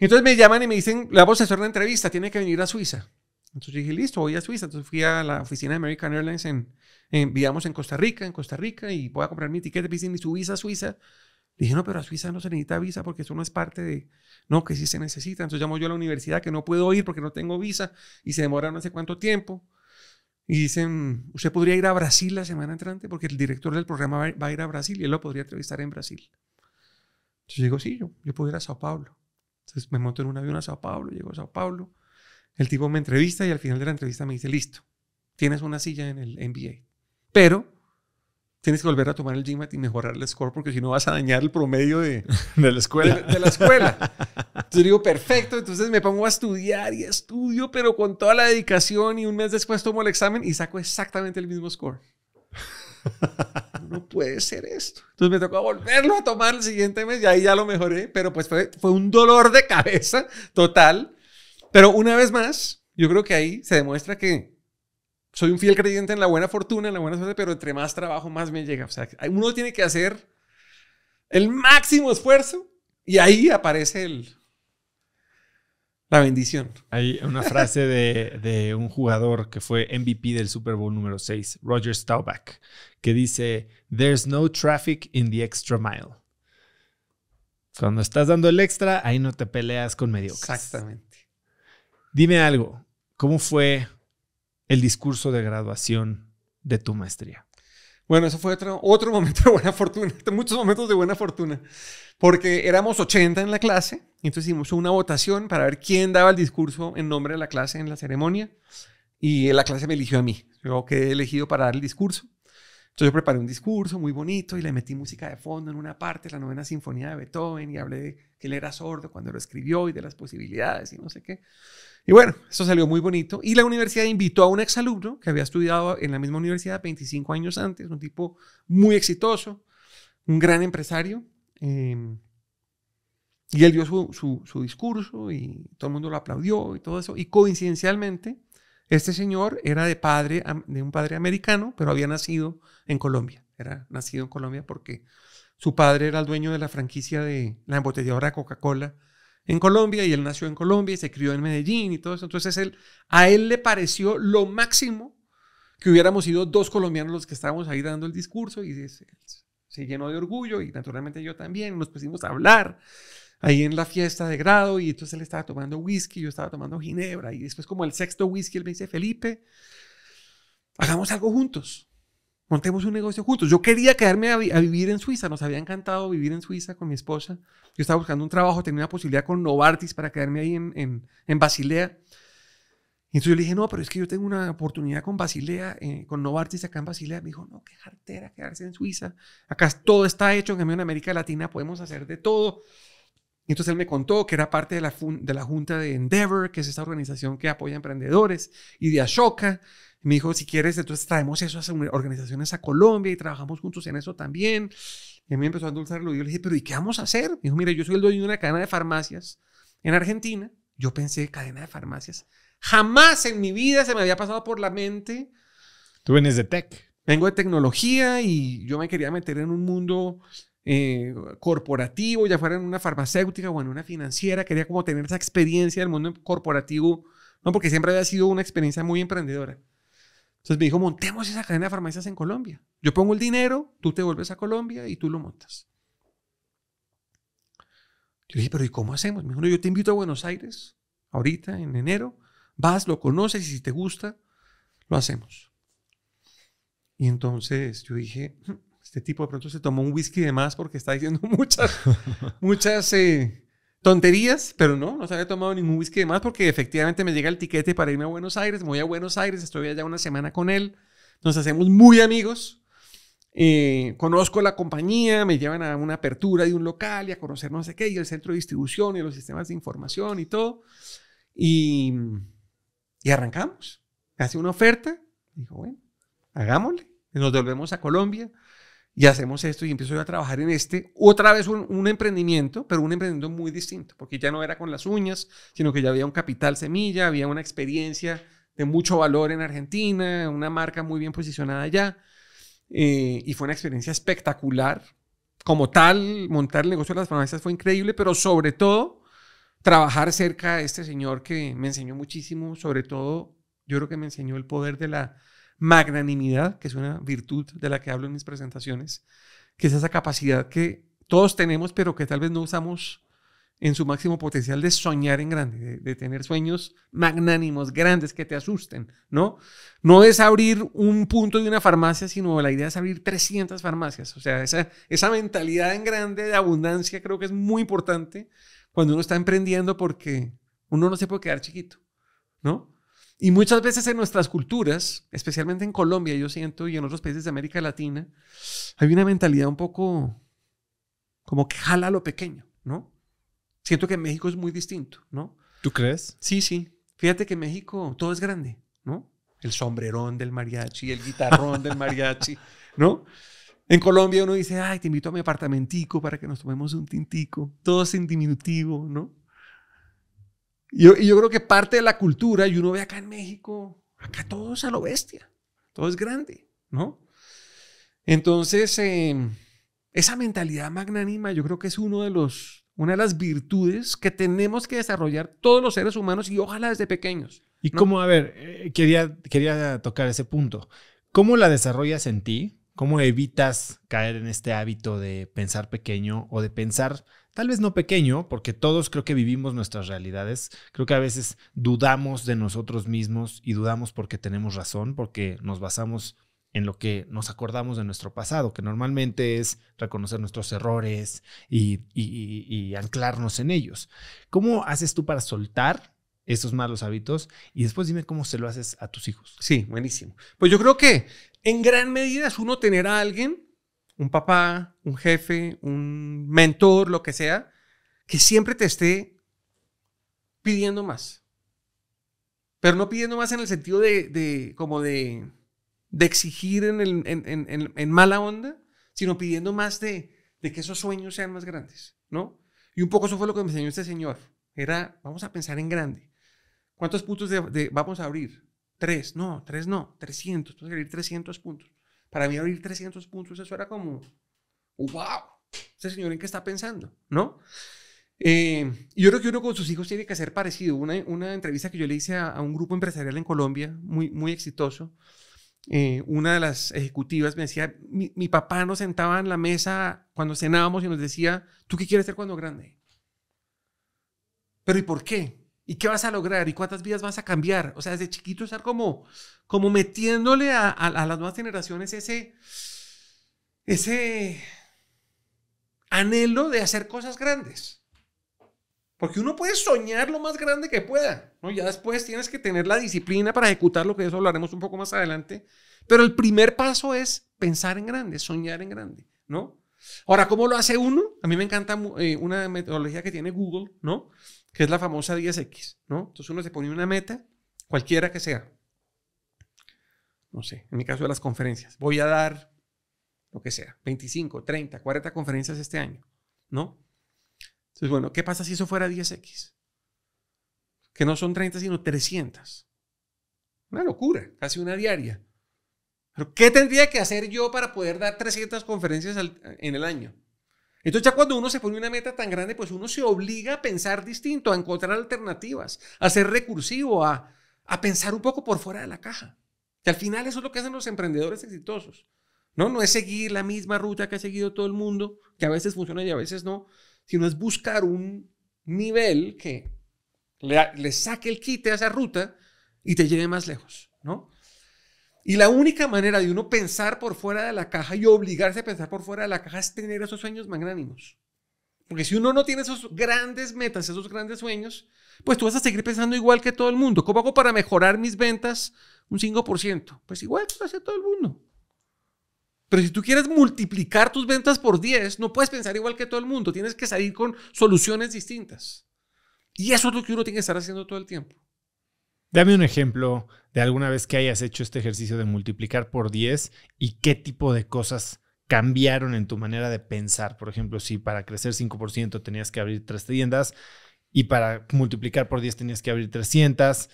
Entonces me llaman y me dicen, la voz es hacer una entrevista, tiene que venir a Suiza. Entonces dije, listo, voy a Suiza. Entonces fui a la oficina de American Airlines en, en en Costa Rica, en Costa Rica, y voy a comprar mi tiquete, mi su visa a Suiza. dije, no, pero a Suiza no se necesita visa porque eso no es parte de, no, que sí se necesita. Entonces llamo yo a la universidad que no puedo ir porque no tengo visa y se demora no sé cuánto tiempo. Y dicen, usted podría ir a Brasil la semana entrante porque el director del programa va, a ir a Brasil y él lo podría entrevistar en Brasil. Entonces digo, sí, yo, yo puedo ir a Sao Paulo. Entonces me monto en un avión a Sao Paulo, llego a Sao Paulo el tipo me entrevista y al final de la entrevista me dice, listo, tienes una silla en el NBA, pero tienes que volver a tomar el GMAT y mejorar el score porque si no vas a dañar el promedio de, de la escuela. De, la escuela. Entonces digo, perfecto, entonces me pongo a estudiar y estudio, pero con toda la dedicación y un mes después tomo el examen y saco exactamente el mismo score. No puede ser esto. Entonces me tocó volverlo a tomar el siguiente mes y ahí ya lo mejoré, pero pues fue, fue un dolor de cabeza total pero una vez más, yo creo que ahí se demuestra que soy un fiel creyente en la buena fortuna, en la buena suerte, pero entre más trabajo, más me llega. O sea, uno tiene que hacer el máximo esfuerzo y ahí aparece la bendición. Hay una frase de, de, un jugador que fue MVP del Super Bowl número 6, Roger Staubach, que dice, There's no traffic in the extra mile. Cuando estás dando el extra, ahí no te peleas con mediocres. Exactamente. Dime algo, ¿cómo fue el discurso de graduación de tu maestría? Bueno, eso fue otro, momento de buena fortuna, muchos momentos de buena fortuna, porque éramos 80 en la clase, entonces hicimos una votación para ver quién daba el discurso en nombre de la clase en la ceremonia, y la clase me eligió a mí, yo quedé elegido para dar el discurso. Entonces yo preparé un discurso muy bonito y le metí música de fondo en una parte, la novena sinfonía de Beethoven, y hablé de que él era sordo cuando lo escribió y de las posibilidades y no sé qué. Y bueno, eso salió muy bonito. Y la universidad invitó a un exalumno que había estudiado en la misma universidad 25 años antes, un tipo muy exitoso, un gran empresario. Em, y él dio su, su, discurso y todo el mundo lo aplaudió y todo eso. Y coincidencialmente, este señor era de, padre, de un padre americano, pero había nacido en Colombia. Era nacido en Colombia porque su padre era el dueño de la franquicia de la embotelladora Coca-Cola en Colombia y él nació en Colombia y se crió en Medellín y todo eso. Entonces él, a él le pareció lo máximo que hubiéramos sido dos colombianos los que estábamos ahí dando el discurso y se, se llenó de orgullo y naturalmente yo también nos pusimos a hablar ahí en la fiesta de grado y entonces él estaba tomando whisky, yo estaba tomando ginebra y después como el sexto whisky él me dice, Felipe, hagamos algo juntos. Contemos un negocio juntos. Yo quería quedarme a, vivir en Suiza, nos había encantado vivir en Suiza con mi esposa. Yo estaba buscando un trabajo, tenía una posibilidad con Novartis para quedarme ahí en, Basilea. Y entonces yo le dije, no, pero es que yo tengo una oportunidad con Basilea, eh, con Novartis acá en Basilea. Me dijo, no, qué jartera quedarse en Suiza. Acá todo está hecho, en América Latina podemos hacer de todo entonces él me contó que era parte de la, de la junta de Endeavor, que es esta organización que apoya a emprendedores, y de Ashoka. me dijo, si quieres, entonces traemos esas organizaciones a Colombia y trabajamos juntos en eso también. Y a mí me empezó a endulzar y yo le dije, pero ¿y qué vamos a hacer? Me dijo, mire, yo soy el dueño de una cadena de farmacias en Argentina. Yo pensé, cadena de farmacias. Jamás en mi vida se me había pasado por la mente. Tú vienes de tech. Vengo de tecnología y yo me quería meter en un mundo eh, corporativo, ya fuera en una farmacéutica o en una financiera, quería como tener esa experiencia del mundo corporativo, no porque siempre había sido una experiencia muy emprendedora. Entonces me dijo, montemos esa cadena de farmacias en Colombia. Yo pongo el dinero, tú te vuelves a Colombia y tú lo montas. Yo dije, pero ¿y cómo hacemos? Me dijo, no, yo te invito a Buenos Aires, ahorita, en enero, vas, lo conoces y si te gusta, lo hacemos. Y entonces yo dije, hmm, este tipo de pronto se tomó un whisky de más porque está diciendo muchas, muchas eh, tonterías, pero no, no se había tomado ningún whisky de más porque efectivamente me llega el tiquete para irme a Buenos Aires, me voy a Buenos Aires, estoy allá una semana con él, nos hacemos muy amigos. Eh, conozco la compañía, me llevan a una apertura de un local y a conocer no sé qué, y el centro de distribución y los sistemas de información y todo. Y, y arrancamos. Hace una oferta, dijo, bueno, hagámosle. Nos volvemos a Colombia, y hacemos esto y empiezo yo a trabajar en este, otra vez un, emprendimiento, pero un emprendimiento muy distinto, porque ya no era con las uñas, sino que ya había un capital semilla, había una experiencia de mucho valor en Argentina, una marca muy bien posicionada ya eh, y fue una experiencia espectacular. Como tal, montar el negocio de las farmacias fue increíble, pero sobre todo, trabajar cerca de este señor que me enseñó muchísimo, sobre todo, yo creo que me enseñó el poder de la magnanimidad, que es una virtud de la que hablo en mis presentaciones, que es esa capacidad que todos tenemos, pero que tal vez no usamos en su máximo potencial de soñar en grande, de, tener sueños magnánimos, grandes, que te asusten, ¿no? No es abrir un punto de una farmacia, sino la idea es abrir 300 farmacias. O sea, esa, esa mentalidad en grande de abundancia creo que es muy importante cuando uno está emprendiendo porque uno no se puede quedar chiquito, ¿no? Y muchas veces en nuestras culturas, especialmente en Colombia, yo siento, y en otros países de América Latina, hay una mentalidad un poco como que jala lo pequeño, ¿no? Siento que México es muy distinto, ¿no? ¿Tú crees? Sí, sí. Fíjate que en México todo es grande, ¿no? El sombrerón del mariachi, el guitarrón del mariachi, ¿no? En Colombia uno dice, ay, te invito a mi apartamentico para que nos tomemos un tintico. Todo es en diminutivo, ¿no? Y yo, creo que parte de la cultura, y uno ve acá en México, acá todo es a lo bestia, todo es grande, ¿no? Entonces, em, esa mentalidad magnánima yo creo que es uno de los, una de las virtudes que tenemos que desarrollar todos los seres humanos y ojalá desde pequeños. Y como, cómo, a ver, eh, quería, quería tocar ese punto. ¿Cómo la desarrollas en ti? ¿Cómo evitas caer en este hábito de pensar pequeño o de pensar tal vez no pequeño, porque todos creo que vivimos nuestras realidades, creo que a veces dudamos de nosotros mismos y dudamos porque tenemos razón, porque nos basamos en lo que nos acordamos de nuestro pasado, que normalmente es reconocer nuestros errores y, anclarnos en ellos. ¿Cómo haces tú para soltar esos malos hábitos? Y después dime cómo se lo haces a tus hijos. Sí, buenísimo. Pues yo creo que en gran medida es uno tener a alguien un papá, un jefe, un mentor, lo que sea, que siempre te esté pidiendo más. Pero no pidiendo más en el sentido de, como de, exigir en, en, mala onda, sino pidiendo más de, que esos sueños sean más grandes, ¿no? Y un poco eso fue lo que me enseñó este señor. Era, vamos a pensar en grande. ¿Cuántos puntos vamos a abrir? Tres, no, tres no, 300, vas a abrir 300 puntos. Para mí abrir 300 puntos, eso era como, wow, ese señor en qué está pensando, ¿no? Eh, yo creo que uno con sus hijos tiene que hacer parecido. Una, una entrevista que yo le hice a, un grupo empresarial en Colombia, muy, muy exitoso, eh, una de las ejecutivas me decía, mi, mi, papá nos sentaba en la mesa cuando cenábamos y nos decía, ¿tú qué quieres ser cuando grande? Pero ¿y por qué? ¿Y qué vas a lograr? ¿Y cuántas vidas vas a cambiar? O sea, desde chiquito estar como, como metiéndole a, las nuevas generaciones ese, ese anhelo de hacer cosas grandes. Porque uno puede soñar lo más grande que pueda, ¿no? Ya después tienes que tener la disciplina para ejecutar lo que eso hablaremos un poco más adelante. Pero el primer paso es pensar en grande, soñar en grande, ¿no? Ahora, ¿cómo lo hace uno? A mí me encanta eh, una metodología que tiene Google, ¿no? que es la famosa 10X, ¿no? Entonces uno se pone una meta, cualquiera que sea. No sé, en mi caso de las conferencias, voy a dar lo que sea, 25, 30, 40 conferencias este año, ¿no? Entonces, bueno, ¿qué pasa si eso fuera 10X? Que no son 30, sino 300. Una locura, casi una diaria. Pero ¿qué tendría que hacer yo para poder dar 300 conferencias en el año? Entonces ya cuando uno se pone una meta tan grande, pues uno se obliga a pensar distinto, a encontrar alternativas, a ser recursivo, a, pensar un poco por fuera de la caja. Y al final eso es lo que hacen los emprendedores exitosos. No, no es seguir la misma ruta que ha seguido todo el mundo, que a veces funciona y a veces no, sino es buscar un nivel que le, le saque el quite a esa ruta y te lleve más lejos, ¿no? Y la única manera de uno pensar por fuera de la caja y obligarse a pensar por fuera de la caja es tener esos sueños magnánimos. Porque si uno no tiene esos grandes metas, esos grandes sueños, pues tú vas a seguir pensando igual que todo el mundo. ¿Cómo hago para mejorar mis ventas un 5%? Pues igual que hace todo el mundo. Pero si tú quieres multiplicar tus ventas por 10, no puedes pensar igual que todo el mundo. Tienes que salir con soluciones distintas. Y eso es lo que uno tiene que estar haciendo todo el tiempo. Dame un ejemplo de alguna vez que hayas hecho este ejercicio de multiplicar por 10 y qué tipo de cosas cambiaron en tu manera de pensar. Por ejemplo, si para crecer 5% tenías que abrir tres tiendas y para multiplicar por 10 tenías que abrir 300,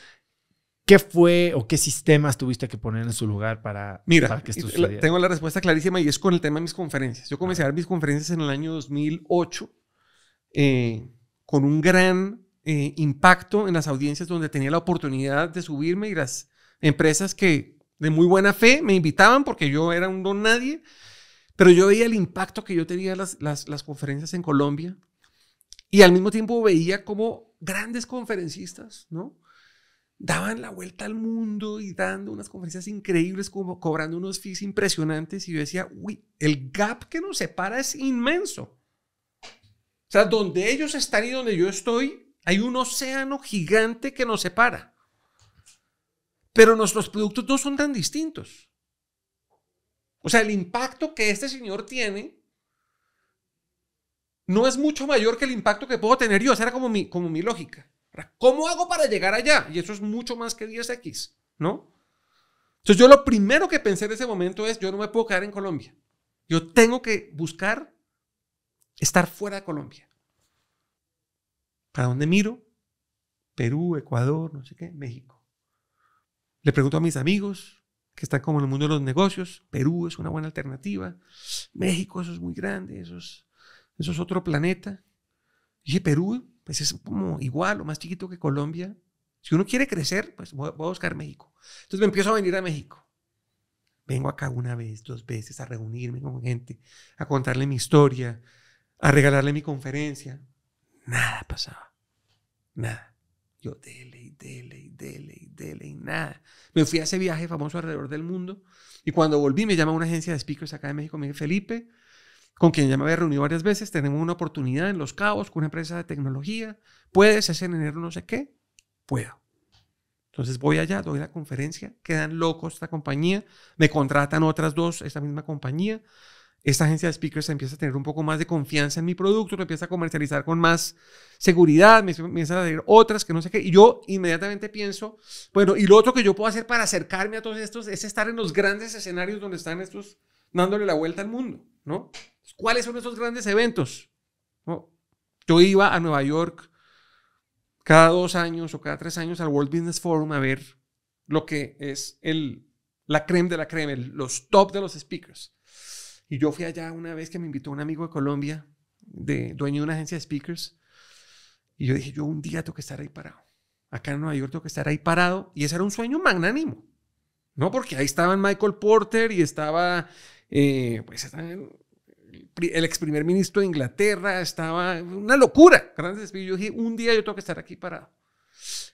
¿Qué fue o qué sistemas tuviste que poner en su lugar para, que esto sucediera? Tengo la respuesta clarísima y es con el tema de mis conferencias. Yo comencé a dar mis conferencias en el año 2008 eh, con un gran eh, impacto en las audiencias donde tenía la oportunidad de subirme y las empresas que de muy buena fe me invitaban porque yo era un don nadie, pero yo veía el impacto que yo tenía las, las, conferencias en Colombia y al mismo tiempo veía como grandes conferencistas, ¿no? Daban la vuelta al mundo y dando unas conferencias increíbles, como cobrando unos fees impresionantes. Y yo decía, uy, el gap que nos separa es inmenso. O sea, donde ellos están y donde yo estoy, hay un océano gigante que nos separa. Pero nuestros productos no son tan distintos. O sea, el impacto que este señor tiene no es mucho mayor que el impacto que puedo tener yo. Esa era como mi, como mi lógica. ¿Cómo hago para llegar allá? Y eso es mucho más que 10x, ¿no? Entonces yo lo primero que pensé en ese momento es, yo no me puedo quedar en Colombia. Yo tengo que buscar estar fuera de Colombia. ¿A dónde miro? Perú, Ecuador, no sé qué, México. Le pregunto a mis amigos que están como en el mundo de los negocios, Perú es una buena alternativa, México, eso es muy grande, eso es, eso es otro planeta. Y Perú, pues es como igual o más chiquito que Colombia. Si uno quiere crecer, pues voy a buscar México. Entonces me empiezo a venir a México vengo acá una vez, dos veces a reunirme con gente, a contarle mi historia, a regalarle mi conferencia. Nada pasaba. Nada. Yo dele y dele y dele dele nada. Me fui a ese viaje famoso alrededor del mundo y cuando volví me llama una agencia de speakers acá de México, me dice Felipe, con quien ya me había reunido varias veces, tenemos una oportunidad en Los Cabos con una empresa de tecnología, puedes hacer en enero no sé qué, puedo. Entonces voy allá, doy la conferencia, quedan locos esta compañía, me contratan otras dos, esta misma compañía, esta agencia de speakers empieza a tener un poco más de confianza en mi producto, lo empieza a comercializar con más seguridad, me empiezan a salir otras que no sé qué. Y yo inmediatamente pienso, bueno, y lo otro que yo puedo hacer para acercarme a todos estos es estar en los grandes escenarios donde están estos dándole la vuelta al mundo, ¿no? ¿Cuáles son esos grandes eventos? Yo iba a Nueva York cada dos años o cada tres años al World Business Forum a ver lo que es el, la creme de la creme, los top de los speakers. Y yo fui allá una vez que me invitó un amigo de Colombia, de, dueño de una agencia de speakers, y yo dije, yo un día tengo que estar ahí parado. Acá en Nueva York tengo que estar ahí parado. Y ese era un sueño magnánimo. No, porque ahí estaban Michael Porter y estaba, eh, pues, el, ex primer ministro de Inglaterra, estaba una locura. y Yo dije, un día yo tengo que estar aquí parado.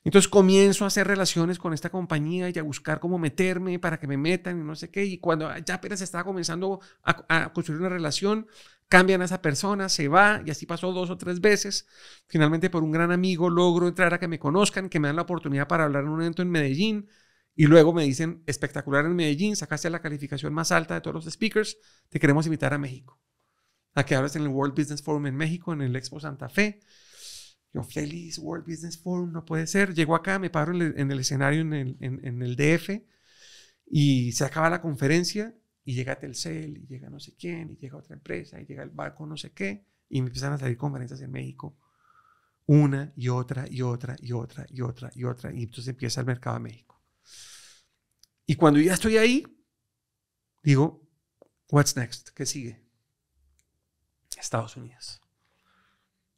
Entonces comienzo a hacer relaciones con esta compañía y a buscar cómo meterme para que me metan y no sé qué. Y cuando ya apenas estaba comenzando a, construir una relación, cambian a esa persona, se va y así pasó dos o tres veces. Finalmente por un gran amigo logro entrar a que me conozcan, que me dan la oportunidad para hablar en un evento en Medellín. Y luego me dicen, espectacular en Medellín, sacaste la calificación más alta de todos los speakers, te queremos invitar a México. A que hables en el World Business Forum en México, en el Expo Santa Fe. Yo feliz, World Business Forum, no puede ser. Llego acá, me paro en el, escenario en el, en, el, DF y se acaba la conferencia y llega Telcel y llega no sé quién y llega otra empresa y llega el barco no sé qué y me empiezan a salir conferencias en México. Una y otra y otra y otra y otra y otra. Y entonces empieza el mercado de México. Y cuando ya estoy ahí, digo, what's next? ¿Qué sigue? Estados Unidos.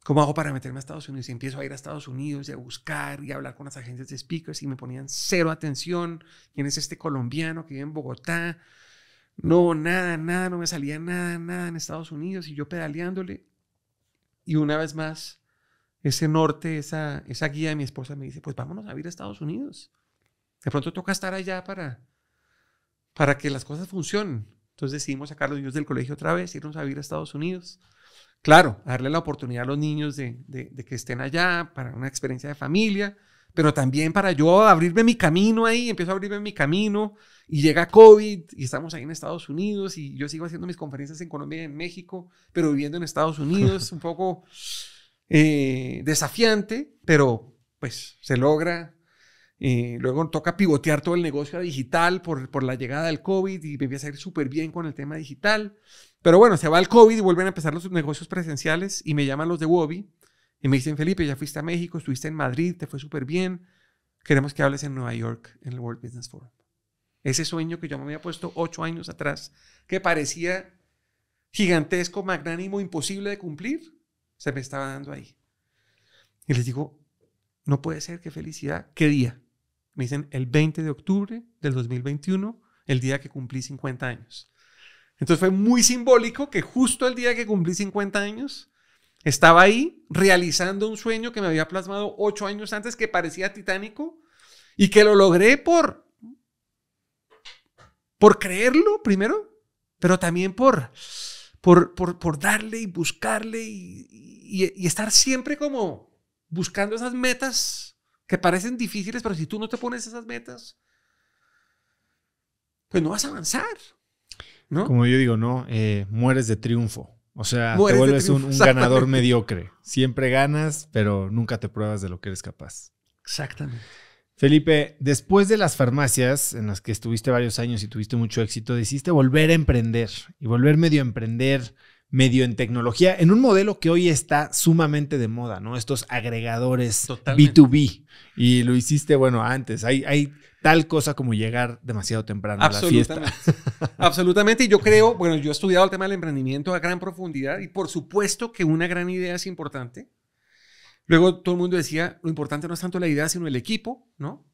¿Cómo hago para meterme a Estados Unidos? Y empiezo a ir a Estados Unidos y a buscar y a hablar con las agencias de speakers y me ponían cero atención. ¿Quién es este colombiano que vive en Bogotá? No, nada, nada, no me salía nada, nada en Estados Unidos y yo pedaleándole. Y una vez más, ese norte, esa, esa guía de mi esposa me dice, pues vámonos a ir a Estados Unidos. De pronto toca estar allá para, para que las cosas funcionen. Entonces decidimos sacar los niños del colegio otra vez, irnos a vivir a Estados Unidos. Claro, darle la oportunidad a los niños de, que estén allá para una experiencia de familia, pero también para yo abrirme mi camino ahí, empiezo a abrirme mi camino y llega COVID y estamos ahí en Estados Unidos y yo sigo haciendo mis conferencias en Colombia y en México, pero viviendo en Estados Unidos, un poco eh, desafiante, pero pues se logra. Eh, luego toca pivotear todo el negocio digital por, por la llegada del COVID y me empieza a ir súper bien con el tema digital. Pero bueno, se va el COVID y vuelven a empezar los negocios presenciales y me llaman los de Wobby y me dicen, Felipe, ya fuiste a México, estuviste en Madrid, te fue súper bien, queremos que hables en Nueva York, en el World Business Forum. Ese sueño que yo me había puesto ocho años atrás, que parecía gigantesco, magnánimo, imposible de cumplir, se me estaba dando ahí. Y les digo, no puede ser, qué felicidad, qué día. Me dicen, el 20 de octubre del 2021, el día que cumplí 50 años. Entonces fue muy simbólico que justo el día que cumplí 50 años, estaba ahí realizando un sueño que me había plasmado ocho años antes que parecía titánico y que lo logré por, por creerlo primero, pero también por, por, darle y buscarle y estar siempre como buscando esas metas que parecen difíciles, pero si tú no te pones esas metas, pues no vas a avanzar. Como yo digo, ¿no? Eh, mueres de triunfo. O sea, te vuelves un, un ganador mediocre. Siempre ganas, pero nunca te pruebas de lo que eres capaz. Exactamente. Felipe, después de las farmacias en las que estuviste varios años y tuviste mucho éxito, decidiste volver a emprender y volver medio a emprender medio en tecnología, en un modelo que hoy está sumamente de moda, ¿no? Estos agregadores B2B. Y lo hiciste, bueno, antes. Hay, hay tal cosa como llegar demasiado temprano a la fiesta. Absolutamente. Y yo creo, bueno, yo he estudiado el tema del emprendimiento a gran profundidad y por supuesto que una gran idea es importante. Luego todo el mundo decía, lo importante no es tanto la idea, sino el equipo, ¿no?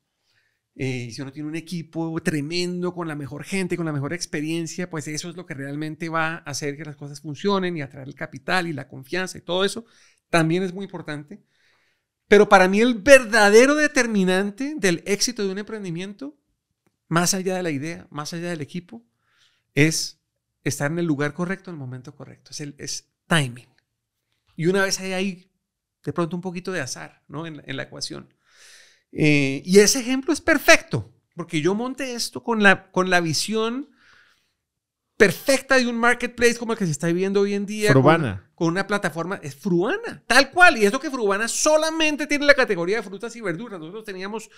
Eh, si uno tiene un equipo tremendo, con la mejor gente, con la mejor experiencia, pues eso es lo que realmente va a hacer que las cosas funcionen y atraer el capital y la confianza y todo eso. También es muy importante. Pero para mí el verdadero determinante del éxito de un emprendimiento, más allá de la idea, más allá del equipo, es estar en el lugar correcto, en el momento correcto. Es, el, es timing. Y una vez hay ahí, de pronto un poquito de azar ¿no? en la ecuación. Eh, y ese ejemplo es perfecto, porque yo monté esto con la, con la visión perfecta de un marketplace como el que se está viviendo hoy en día. Fruana. Con, con, una plataforma, es Fruana, tal cual. Y lo que Fruana solamente tiene la categoría de frutas y verduras. Nosotros teníamos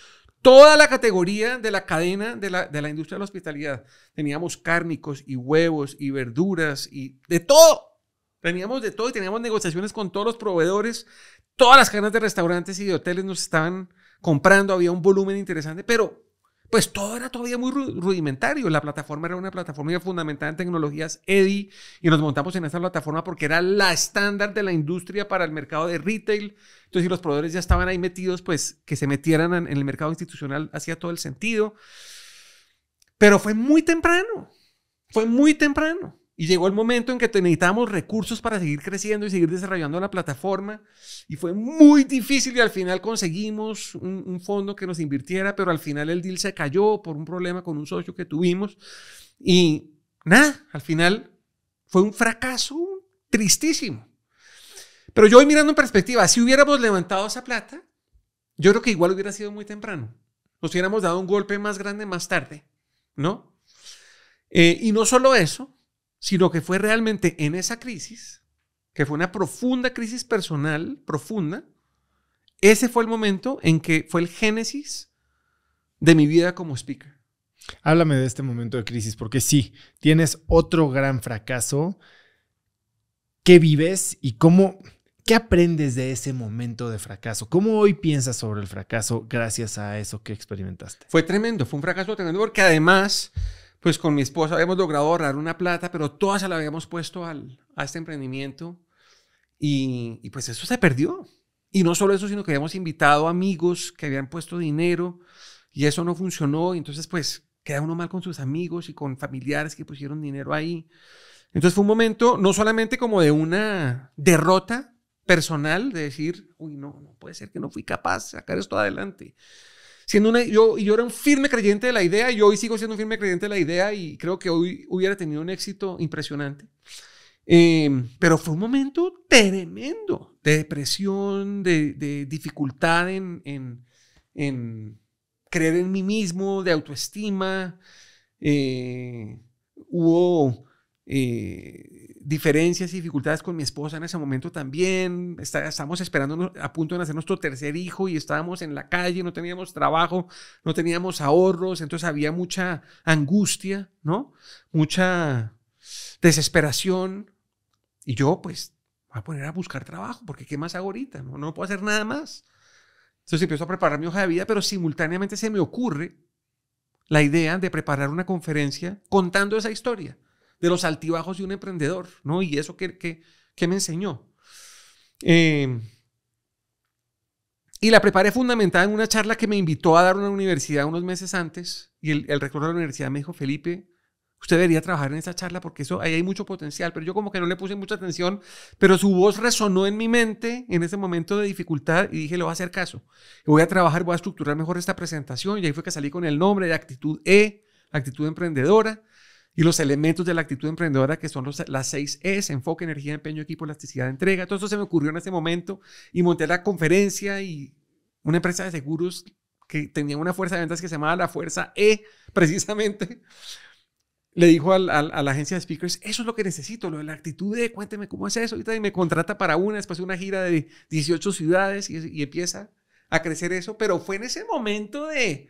toda la categoría de la cadena de la, de la industria de la hospitalidad. Teníamos cárnicos y huevos y verduras y de todo. Teníamos de todo y teníamos negociaciones con todos los proveedores. Todas las cadenas de restaurantes y de hoteles nos estaban comprando, había un volumen interesante, pero pues todo era todavía muy rudimentario. La plataforma era una plataforma fundamental en tecnologías EDI y nos montamos en esa plataforma porque era la estándar de la industria para el mercado de retail. Entonces, si los proveedores ya estaban ahí metidos, pues que se metieran en el mercado institucional hacía todo el sentido. Pero fue muy temprano, fue muy temprano. Y llegó el momento en que necesitábamos recursos para seguir creciendo y seguir desarrollando la plataforma. Y fue muy difícil y al final conseguimos un, fondo que nos invirtiera, pero al final el deal se cayó por un problema con un socio que tuvimos. Y nada, al final fue un fracaso tristísimo. Pero yo voy mirando en perspectiva, si hubiéramos levantado esa plata, yo creo que igual hubiera sido muy temprano. Nos hubiéramos dado un golpe más grande más tarde, ¿no? Eh, y no solo eso, sino que fue realmente en esa crisis, que fue una profunda crisis personal, profunda, ese fue el momento en que fue el génesis de mi vida como speaker. Háblame de este momento de crisis, porque sí, tienes otro gran fracaso. ¿Qué vives y cómo, qué aprendes de ese momento de fracaso? ¿Cómo hoy piensas sobre el fracaso gracias a eso que experimentaste? Fue tremendo, fue un fracaso tremendo porque además pues con mi esposa habíamos logrado ahorrar una plata, pero toda la habíamos puesto al, a este emprendimiento y, pues eso se perdió. Y no solo eso, sino que habíamos invitado amigos que habían puesto dinero y eso no funcionó. Y entonces, pues, queda uno mal con sus amigos y con familiares que pusieron dinero ahí. Entonces fue un momento no solamente como de una derrota personal, de decir, uy, no, no puede ser que no fui capaz de sacar esto adelante, siendo yo, yo era un firme creyente de la idea y hoy sigo siendo un firme creyente de la idea y creo que hoy hubiera tenido un éxito impresionante. Em, pero fue un momento tremendo de depresión, de, dificultad en, en, creer en mí mismo, de autoestima. Eh, hubo eh, diferencias y dificultades con mi esposa en ese momento también. estábamos esperando a punto de nacer nuestro tercer hijo y estábamos en la calle, no teníamos trabajo, no teníamos ahorros, entonces había mucha angustia, ¿no? Mucha desesperación. Y yo, pues, voy a poner a buscar trabajo, porque ¿qué más hago ahorita? No, no puedo hacer nada más. Entonces empiezo a preparar mi hoja de vida, pero simultáneamente se me ocurre la idea de preparar una conferencia contando esa historia de los altibajos de un emprendedor, ¿no? Y eso que, que, me enseñó. Eh, y la preparé fundamentada en una charla que me invitó a dar una universidad unos meses antes. Y el, rector de la universidad me dijo, Felipe, usted debería trabajar en esa charla porque eso ahí hay mucho potencial. Pero yo como que no le puse mucha atención, pero su voz resonó en mi mente en ese momento de dificultad y dije, le voy a hacer caso. Voy a trabajar, voy a estructurar mejor esta presentación. Y ahí fue que salí con el nombre de Actitud E, Actitud Emprendedora y los elementos de la actitud emprendedora que son los, las seis es, enfoque, energía, empeño, equipo, elasticidad, entrega. Todo eso se me ocurrió en ese momento y monté la conferencia y una empresa de seguros que tenía una fuerza de ventas que se llamaba la Fuerza E, precisamente, le dijo al, a la agencia de speakers, eso es lo que necesito, lo de la actitud de, cuénteme cómo es eso, y me contrata para una, después una gira de 18 ciudades y, y empieza a crecer eso, pero fue en ese momento de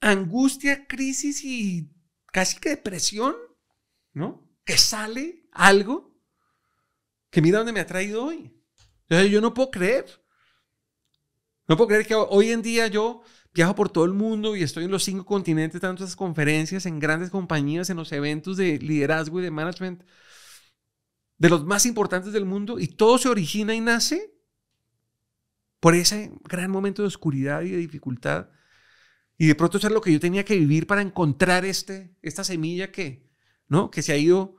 angustia, crisis y casi que depresión, ¿no? Que sale algo que mira dónde me ha traído hoy. Yo no puedo creer. No puedo creer que hoy en día yo viajo por todo el mundo y estoy en los cinco continentes, dando esas conferencias, en grandes compañías, en los eventos de liderazgo y de management, de los más importantes del mundo, y todo se origina y nace por ese gran momento de oscuridad y de dificultad y de pronto eso lo que yo tenía que vivir para encontrar este, esta semilla que, ¿no? que se ha ido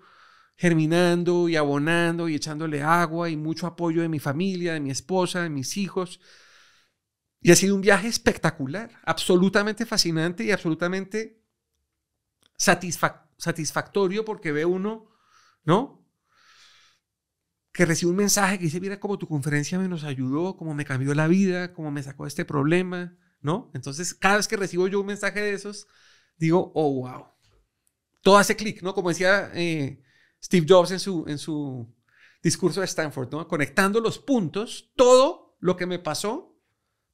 germinando y abonando y echándole agua y mucho apoyo de mi familia, de mi esposa, de mis hijos. Y ha sido un viaje espectacular, absolutamente fascinante y absolutamente satisfactorio porque ve uno, ¿no? Que recibe un mensaje que dice, mira cómo tu conferencia me nos ayudó, cómo me cambió la vida, cómo me sacó de este problema, ¿no? Entonces, cada vez que recibo yo un mensaje de esos, digo, oh, wow. Todo hace clic, ¿no? Como decía eh, Steve Jobs en su, en su discurso de Stanford, Conectando los puntos, todo lo que me pasó,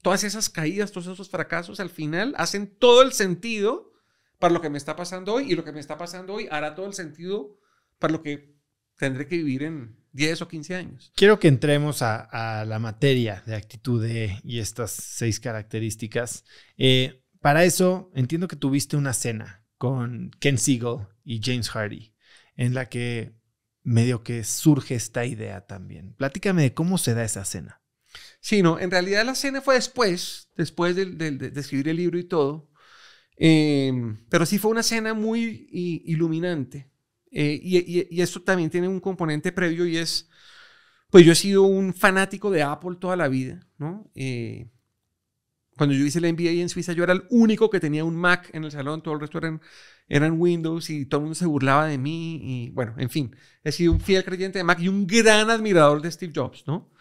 todas esas caídas, todos esos fracasos, al final hacen todo el sentido para lo que me está pasando hoy y lo que me está pasando hoy hará todo el sentido para lo que tendré que vivir en, 10 o 15 años. Quiero que entremos a, la materia de actitud e y estas seis características. Eh, para eso, entiendo que tuviste una cena con Ken Siegel y James Hardy, en la que medio que surge esta idea también. Platícame de cómo se da esa cena. Sí, no, en realidad la cena fue después, después de, escribir el libro y todo. Eh, pero sí fue una cena muy iluminante eh, y, y, esto también tiene un componente previo y es, pues yo he sido un fanático de Apple toda la vida, ¿no? Eh, cuando yo hice la MBA en Suiza, yo era el único que tenía un Mac en el salón, todo el resto eran, eran Windows y todo el mundo se burlaba de mí. Y bueno, en fin, he sido un fiel creyente de Mac y un gran admirador de Steve Jobs, ¿no?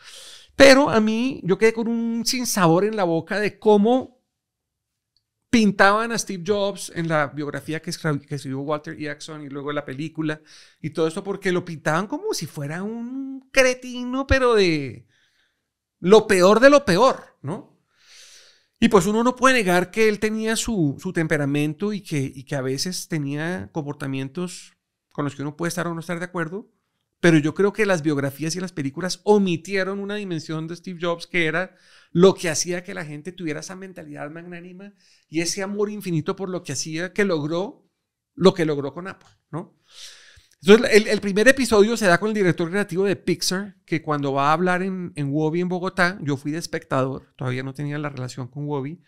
Pero a mí, yo quedé con un sinsabor en la boca de cómo pintaban a Steve Jobs en la biografía que escribió Walter Jackson y luego en la película y todo eso porque lo pintaban como si fuera un cretino, pero de lo peor de lo peor, ¿no? Y pues uno no puede negar que él tenía su, su temperamento y que, y que a veces tenía comportamientos con los que uno puede estar o no estar de acuerdo, pero yo creo que las biografías y las películas omitieron una dimensión de Steve Jobs que era lo que hacía que la gente tuviera esa mentalidad magnánima y ese amor infinito por lo que hacía que logró lo que logró con Apple, ¿no? Entonces, el, primer episodio se da con el director creativo de Pixar, que cuando va a hablar en, en Wobby en Bogotá, yo fui de espectador, todavía no tenía la relación con Wobby,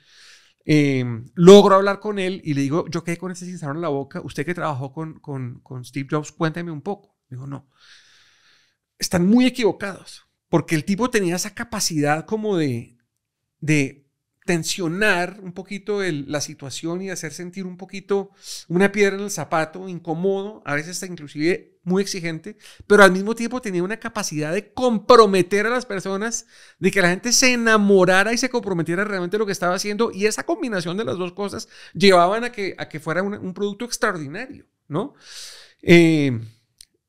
em, logro hablar con él y le digo, yo quedé con ese cincelón en la boca, usted que trabajó con, con, Steve Jobs, cuénteme un poco. digo no, están muy equivocados, porque el tipo tenía esa capacidad como de, de tensionar un poquito la situación y hacer sentir un poquito una piedra en el zapato, incómodo, a veces hasta inclusive muy exigente, pero al mismo tiempo tenía una capacidad de comprometer a las personas, de que la gente se enamorara y se comprometiera realmente lo que estaba haciendo, y esa combinación de las dos cosas llevaban a que, a que fuera un, un producto extraordinario, ¿no? Eh,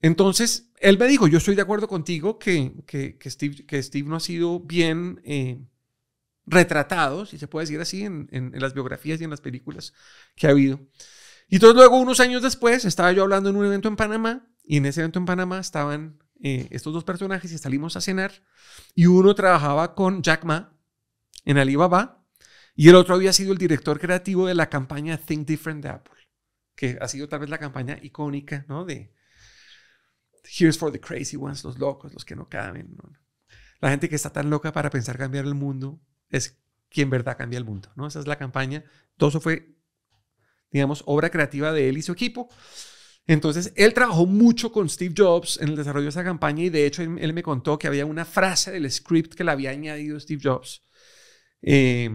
entonces, él me dijo, yo estoy de acuerdo contigo que, Steve, que Steve, no ha sido bien eh, retratado, si se puede decir así, en, las biografías y en las películas que ha habido. Y entonces luego, unos años después, estaba yo hablando en un evento en Panamá, y en ese evento en Panamá estaban eh, estos dos personajes y salimos a cenar, y uno trabajaba con Jack Ma en Alibaba, y el otro había sido el director creativo de la campaña Think Different de Apple, que ha sido tal vez la campaña icónica ¿no? de, Here's for the crazy ones, los locos, los que no caben. La gente que está tan loca para pensar cambiar el mundo es quien en verdad cambia el mundo. ¿no? Esa es la campaña. Todo eso fue, digamos, obra creativa de él y su equipo. Entonces, él trabajó mucho con Steve Jobs en el desarrollo de esa campaña y de hecho él, me contó que había una frase del script que le había añadido Steve Jobs eh,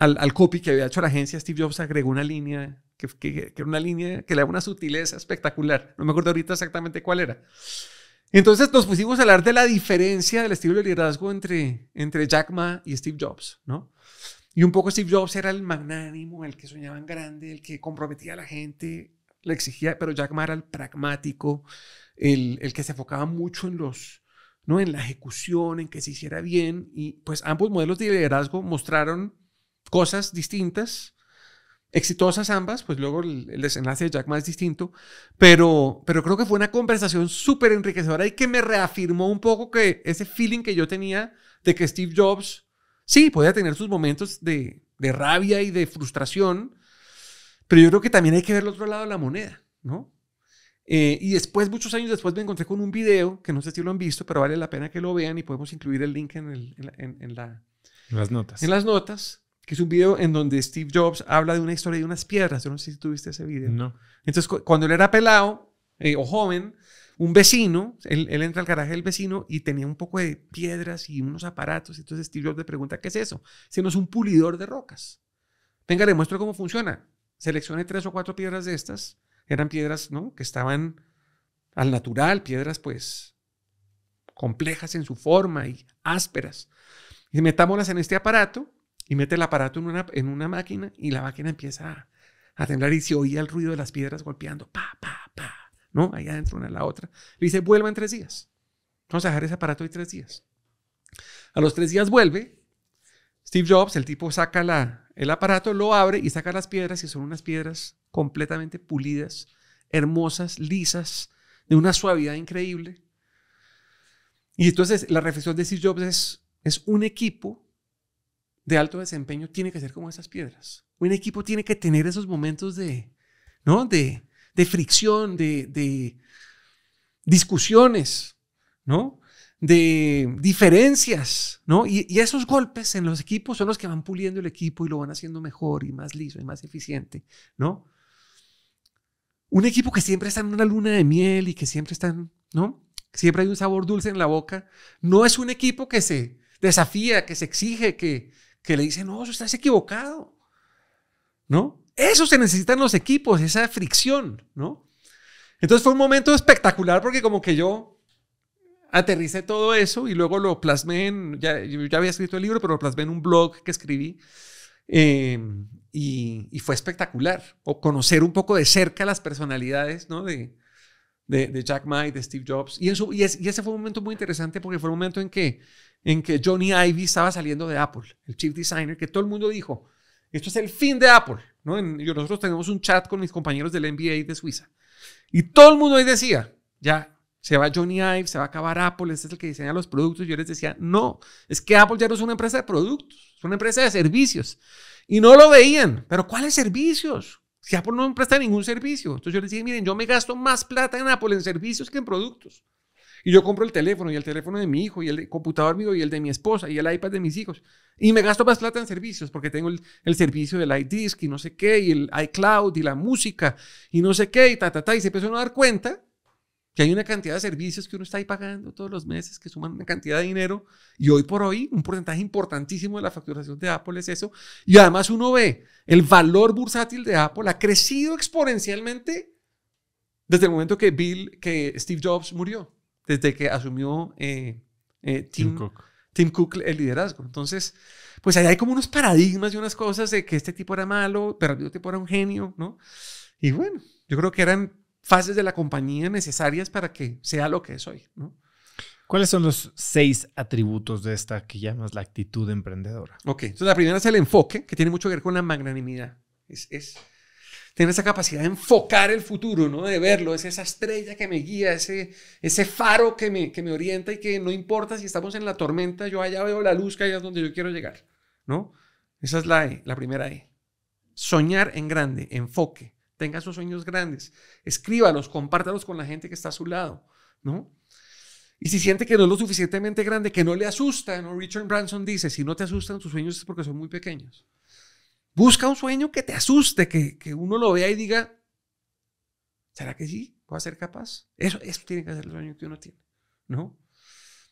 al, copy que había hecho la agencia. Steve Jobs agregó una línea que, era una línea que le daba una sutileza espectacular. No me acuerdo ahorita exactamente cuál era. Entonces nos pusimos a hablar de la diferencia del estilo de liderazgo entre, entre Jack Ma y Steve Jobs, ¿no? Y un poco Steve Jobs era el magnánimo, el que soñaba en grande, el que comprometía a la gente, le exigía, pero Jack Ma era el pragmático, el, que se enfocaba mucho en los, ¿no? en la ejecución, en que se hiciera bien. Y pues ambos modelos de liderazgo mostraron cosas distintas, exitosas ambas, pues luego el desenlace de Jack más distinto, pero, pero creo que fue una conversación súper enriquecedora y que me reafirmó un poco que ese feeling que yo tenía de que Steve Jobs, sí, podía tener sus momentos de, rabia y de frustración, pero yo creo que también hay que ver el otro lado de la moneda, ¿no? Eh, y después, muchos años después, me encontré con un video, que no sé si lo han visto, pero vale la pena que lo vean y podemos incluir el link en, la, en, las notas. En las notas que es un video en donde Steve Jobs habla de una historia de unas piedras. Yo no sé si tuviste ese video. No. Entonces, cuando él era pelado eh, o joven, un vecino, él, entra al garaje del vecino y tenía un poco de piedras y unos aparatos. Entonces Steve Jobs le pregunta, ¿qué es eso? Si no es un pulidor de rocas. Venga, le muestro cómo funciona. Seleccione tres o cuatro piedras de estas. Eran piedras ¿no? que estaban al natural, piedras pues complejas en su forma y ásperas. Y metámoslas en este aparato y mete el aparato en una, en una máquina y la máquina empieza a, temblar y se oía el ruido de las piedras golpeando, pa, pa, pa, ¿no? Allá adentro una en la otra. Le dice, vuelva en tres días. Vamos a dejar ese aparato y tres días. A los tres días vuelve. Steve Jobs, el tipo saca la, el aparato, lo abre y saca las piedras y son unas piedras completamente pulidas, hermosas, lisas, de una suavidad increíble. Y entonces la reflexión de Steve Jobs es, es un equipo de alto desempeño tiene que ser como esas piedras. Un equipo tiene que tener esos momentos de, ¿no? De, fricción, de, discusiones, ¿no? De diferencias, ¿no? Y, esos golpes en los equipos son los que van puliendo el equipo y lo van haciendo mejor y más liso y más eficiente, ¿no? Un equipo que siempre está en una luna de miel y que siempre están, ¿no? Siempre hay un sabor dulce en la boca. No es un equipo que se desafía, que se exige, que, que le dice, no, estás equivocado, ¿no? Eso se necesitan los equipos, esa fricción, ¿no? Entonces fue un momento espectacular porque como que yo aterricé todo eso y luego lo plasmé en, ya, ya había escrito el libro, pero lo plasmé en un blog que escribí em, y, fue espectacular. O conocer un poco de cerca las personalidades, ¿no? De, de, Jack Ma de Steve Jobs. Y, y, ese fue un momento muy interesante porque fue un momento en que en que Johnny Ivy estaba saliendo de Apple, el chief designer, que todo el mundo dijo, esto es el fin de Apple. ¿no? nosotros tenemos un chat con mis compañeros del NBA de Suiza. Y todo el mundo ahí decía, ya, se va Johnny Ive, se va a acabar Apple, este es el que diseña los productos. Yo les decía, no, es que Apple ya no es una empresa de productos, es una empresa de servicios. Y no lo veían, pero ¿cuáles servicios? Si Apple no presta ningún servicio. Entonces yo les dije, miren, yo me gasto más plata en Apple en servicios que en productos. Y yo compro el teléfono y el teléfono de mi hijo y el computador mío y el de mi esposa y el iPad de mis hijos. Y me gasto más plata en servicios porque tengo el, servicio del iDisk y no sé qué y el iCloud y la música y no sé qué y ta, ta, ta. Y se empezó a dar cuenta que hay una cantidad de servicios que uno está ahí pagando todos los meses que suman una cantidad de dinero y hoy por hoy un porcentaje importantísimo de la facturación de Apple es eso y además uno ve el valor bursátil de Apple ha crecido exponencialmente desde el momento que Bill que Steve Jobs murió desde que asumió eh, eh, Tim, Cook. el liderazgo. Entonces, pues ahí hay como unos paradigmas y unas cosas de que este tipo era malo, pero el otro tipo era un genio, ¿no? Y bueno, yo creo que eran fases de la compañía necesarias para que sea lo que es hoy, ¿no? ¿Cuáles son los seis atributos de esta que llamas la actitud emprendedora? Ok, entonces la primera es el enfoque, que tiene mucho que ver con la magnanimidad. Es, es tiene esa capacidad de enfocar el futuro, ¿no? De verlo, es esa estrella que me guía, ese, ese faro que me, que me orienta y que no importa si estamos en la tormenta, yo allá veo la luz que allá es donde yo quiero llegar, ¿no? Esa es la e, la primera E. Soñar en grande, enfoque, tenga sus sueños grandes, escríbalos, compártalos con la gente que está a su lado, ¿no? Y si siente que no es lo suficientemente grande, que no le asusta, Richard Branson dice, si no te asustan tus sueños es porque son muy pequeños. Busca un sueño que te asuste, que, uno lo vea y diga, ¿será que sí? ¿Voy a ser capaz? Eso, tiene que ser el sueño que uno tiene, ¿no?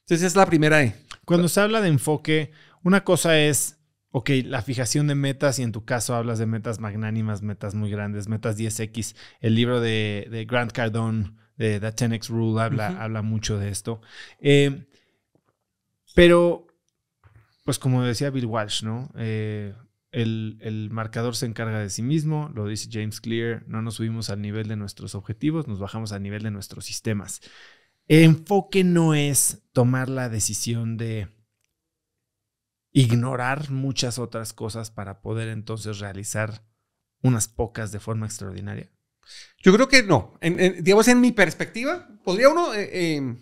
Entonces es la primera E. Cuando se habla de enfoque, una cosa es, ok, la fijación de metas, y en tu caso hablas de metas magnánimas, metas muy grandes, metas 10X. El libro de, Grant Cardone, de The 10X Rule, habla, habla mucho de esto. Eh, pero, pues como decía Bill Walsh, ¿no? Eh, el, marcador se encarga de sí mismo, lo dice James Clear, no nos subimos al nivel de nuestros objetivos, nos bajamos al nivel de nuestros sistemas. El enfoque no es tomar la decisión de ignorar muchas otras cosas para poder entonces realizar unas pocas de forma extraordinaria. Yo creo que no. digamos, en mi perspectiva, podría uno eh, eh,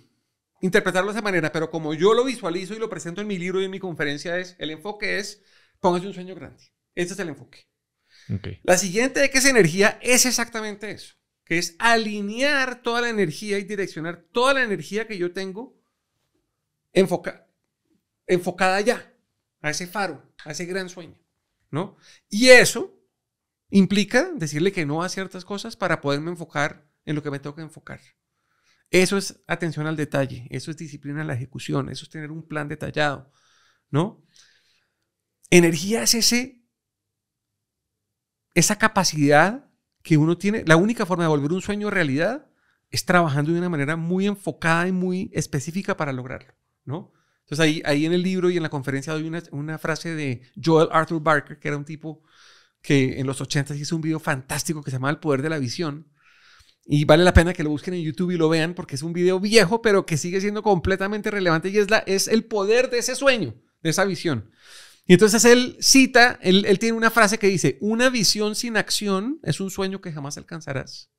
interpretarlo de esa manera, pero como yo lo visualizo y lo presento en mi libro y en mi conferencia, es el enfoque es Póngase un sueño grande. Este es el enfoque. La siguiente de que es energía es exactamente eso, que es alinear toda la energía y direccionar toda la energía que yo tengo enfoca, enfocada ya a ese faro, a ese gran sueño, ¿no? Y eso implica decirle que no a ciertas cosas para poderme enfocar en lo que me tengo que enfocar. Eso es atención al detalle, eso es disciplina en la ejecución, eso es tener un plan detallado, ¿no? Energía es ese, esa capacidad que uno tiene. La única forma de volver un sueño realidad es trabajando de una manera muy enfocada y muy específica para lograrlo, ¿no? Entonces ahí, ahí en el libro y en la conferencia doy una, frase de Joel Arthur Barker, que era un tipo que en los 80 hizo un video fantástico que se llamaba El Poder de la Visión. Y vale la pena que lo busquen en YouTube y lo vean porque es un video viejo, pero que sigue siendo completamente relevante y es, la, es el poder de ese sueño, de esa visión. Y entonces él cita, él, tiene una frase que dice, una visión sin acción es un sueño que jamás alcanzarás.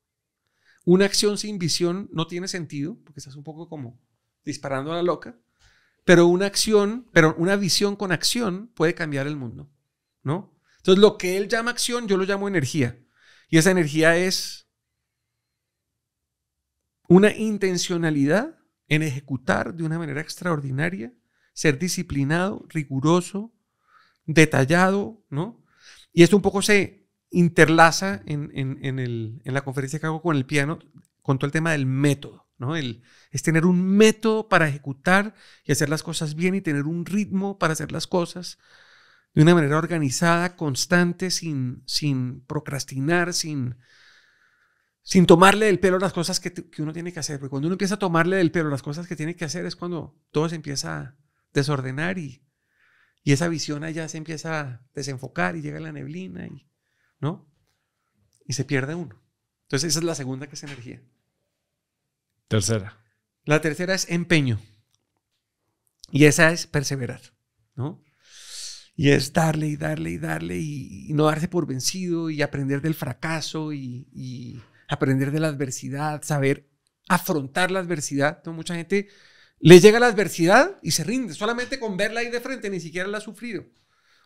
Una acción sin visión no tiene sentido, porque estás un poco como disparando a la loca, pero una acción, pero una visión con acción puede cambiar el mundo, ¿no? Entonces lo que él llama acción, yo lo llamo energía. Y esa energía es una intencionalidad en ejecutar de una manera extraordinaria, ser disciplinado, riguroso, detallado, ¿no? Y esto un poco se interlaza en, el, en, la conferencia que hago con el piano, con todo el tema del método, ¿no? El, es tener un método para ejecutar y hacer las cosas bien y tener un ritmo para hacer las cosas de una manera organizada, constante, sin, sin procrastinar, sin, sin tomarle del pelo las cosas que, que, uno tiene que hacer. Porque cuando uno empieza a tomarle del pelo las cosas que tiene que hacer es cuando todo se empieza a desordenar y, y esa visión allá se empieza a desenfocar y llega la neblina y, ¿no? Y se pierde uno. Entonces esa es la segunda que es energía. Tercera. La tercera es empeño. Y esa es perseverar, ¿no? Y es darle y darle y darle y, no darse por vencido y aprender del fracaso y, y aprender de la adversidad, saber afrontar la adversidad. Entonces, mucha gente le llega la adversidad y se rinde. Solamente con verla ahí de frente, ni siquiera la ha sufrido.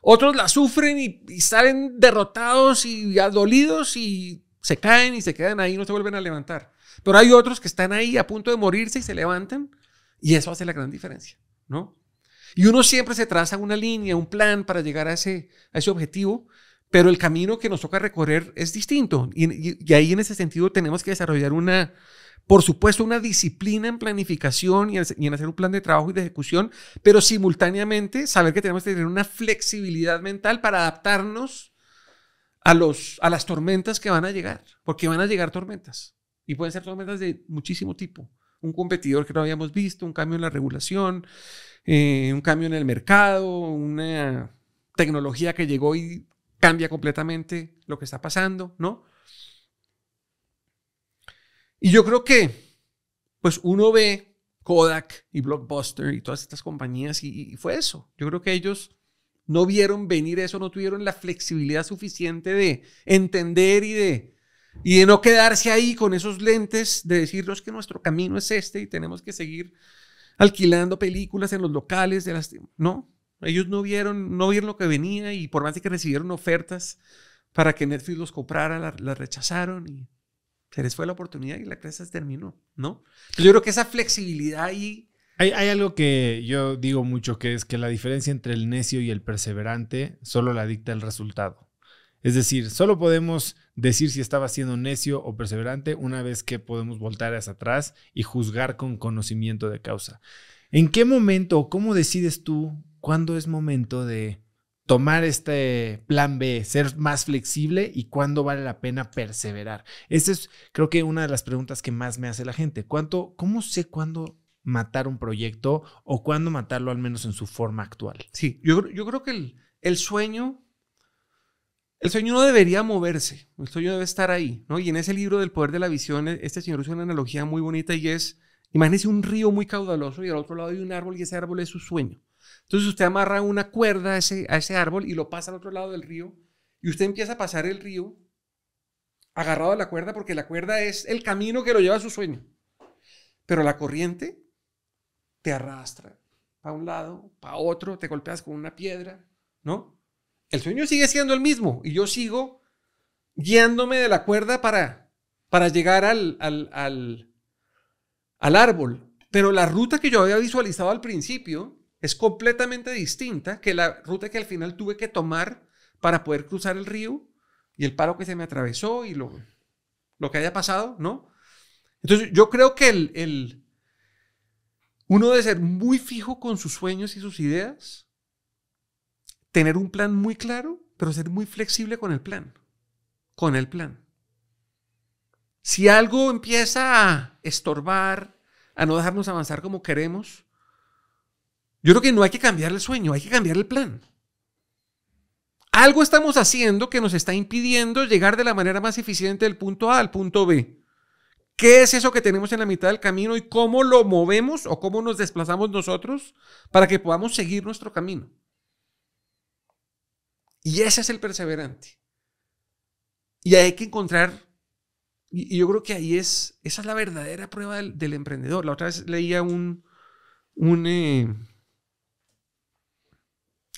Otros la sufren y, salen derrotados y adolidos y se caen y se quedan ahí, y no se vuelven a levantar. Pero hay otros que están ahí a punto de morirse y se levantan y eso hace la gran diferencia, ¿no? Y uno siempre se traza una línea, un plan para llegar a ese, a ese objetivo, pero el camino que nos toca recorrer es distinto y ahí en ese sentido tenemos que desarrollar una, por supuesto, una disciplina en planificación y en hacer un plan de trabajo y de ejecución, pero simultáneamente saber que tenemos que tener una flexibilidad mental para adaptarnos a, los, a las tormentas que van a llegar, porque van a llegar tormentas. Y pueden ser tormentas de muchísimo tipo. Un competidor que no habíamos visto, un cambio en la regulación, eh, un cambio en el mercado, una tecnología que llegó y cambia completamente lo que está pasando, ¿no? Y yo creo que, pues uno ve Kodak y Blockbuster y todas estas compañías y, fue eso. Yo creo que ellos no vieron venir eso, no tuvieron la flexibilidad suficiente de entender y de, y de no quedarse ahí con esos lentes, de decirnos que nuestro camino es este y tenemos que seguir alquilando películas en los locales de las... No, ellos no vieron, no vieron lo que venía y por más que recibieron ofertas para que Netflix los comprara, las la rechazaron y se les fue la oportunidad y la crisis terminó, ¿no? yo creo que esa flexibilidad ahí... Hay, hay algo que yo digo mucho, que es que la diferencia entre el necio y el perseverante solo la dicta el resultado. Es decir, solo podemos decir si estaba siendo necio o perseverante una vez que podemos voltar hacia atrás y juzgar con conocimiento de causa. ¿En qué momento o cómo decides tú cuándo es momento de tomar este plan B, ser más flexible y cuándo vale la pena perseverar. Esa es, creo que, una de las preguntas que más me hace la gente. ¿Cuánto, ¿Cómo sé cuándo matar un proyecto o cuándo matarlo al menos en su forma actual? Sí, yo, creo que el, sueño, el sueño no debería moverse, el sueño debe estar ahí, ¿no? Y en ese libro del poder de la visión, e, este señor usa una analogía muy bonita y es, imagínese un río muy caudaloso y al otro lado hay un árbol y ese árbol es su sueño. Entonces usted amarra una cuerda a ese, árbol y lo pasa al otro lado del río y usted empieza a pasar el río agarrado a la cuerda porque la cuerda es el camino que lo lleva a su sueño. Pero la corriente te arrastra para un lado, para otro, te golpeas con una piedra, ¿no? El sueño sigue siendo el mismo y yo sigo guiándome de la cuerda para, para llegar al, al, al árbol. Pero la ruta que yo había visualizado al principio es completamente distinta que la ruta que al final tuve que tomar para poder cruzar el río y el paro que se me atravesó y lo, lo que haya pasado, ¿no? Entonces yo creo que el, el, uno debe ser muy fijo con sus sueños y sus ideas, tener un plan muy claro, pero ser muy flexible con el plan, con el plan. Si algo empieza a estorbar, a no dejarnos avanzar como queremos, yo creo que no hay que cambiar el sueño, hay que cambiar el plan. Algo estamos haciendo que nos está impidiendo llegar de la manera más eficiente del punto A al punto B. ¿Qué es eso que tenemos en la mitad del camino y cómo lo movemos o cómo nos desplazamos nosotros para que podamos seguir nuestro camino? Y ese es el perseverante. Y hay que encontrar, y, yo creo que ahí es, esa es la verdadera prueba del, emprendedor. La otra vez leía un, un eh,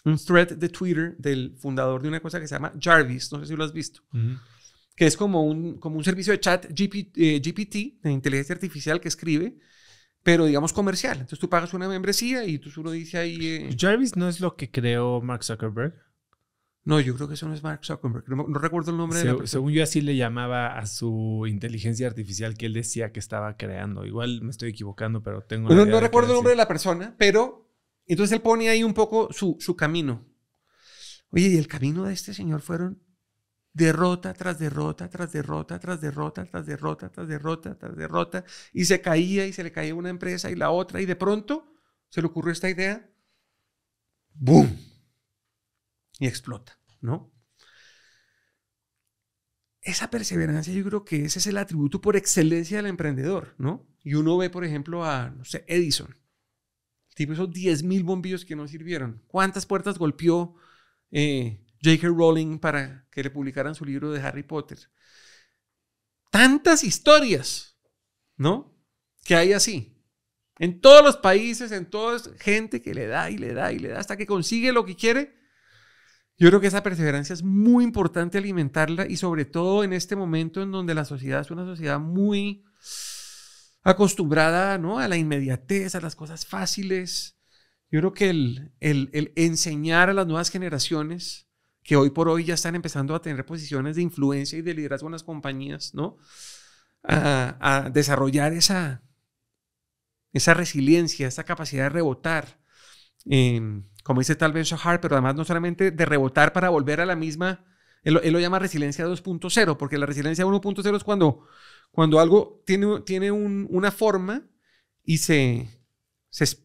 un thread de Twitter del fundador de una cosa que se llama Jarvis, no sé si lo has visto, que es como un, como un servicio de chat GPT, eh, de inteligencia artificial que escribe, pero digamos comercial. Entonces tú pagas una membresía y tú solo dice ahí... Eh, Jarvis no es lo que creó Mark Zuckerberg. No, yo creo que eso no es Mark Zuckerberg. No, recuerdo el nombre de la Según yo así le llamaba a su inteligencia artificial que él decía que estaba creando. Igual me estoy equivocando, pero tengo... no recuerdo el nombre de la persona, pero entonces él pone ahí un poco su, camino. Oye, y el camino de este señor fueron derrota tras derrota, tras derrota, tras derrota, tras derrota, tras derrota, tras derrota, y se caía y se le caía una empresa y la otra, y de pronto se le ocurrió esta idea, ¡boom! Y explota, ¿no? Esa perseverancia yo creo que ese es el atributo por excelencia del emprendedor, ¿no? Y uno ve, por ejemplo, a, no sé, Edison tipo esos 10.000 bombillos que no sirvieron. ¿Cuántas puertas golpeó eh, J.K. Rowling para que le publicaran su libro de Harry Potter? Tantas historias, ¿no? Que hay así. En todos los países, en toda gente que le da y le da y le da hasta que consigue lo que quiere. Yo creo que esa perseverancia es muy importante alimentarla y sobre todo en este momento en donde la sociedad es una sociedad muy acostumbrada ¿no? a la inmediatez, a las cosas fáciles. Yo creo que el, el, enseñar a las nuevas generaciones que hoy por hoy ya están empezando a tener posiciones de influencia y de liderazgo en las compañías, ¿no? A, desarrollar esa, esa resiliencia, esa capacidad de rebotar. como dice tal vez Shahar, pero además no solamente de rebotar para volver a la misma, él, él lo llama resiliencia 2.0, porque la resiliencia 1.0 es cuando cuando algo tiene, tiene una forma y se, se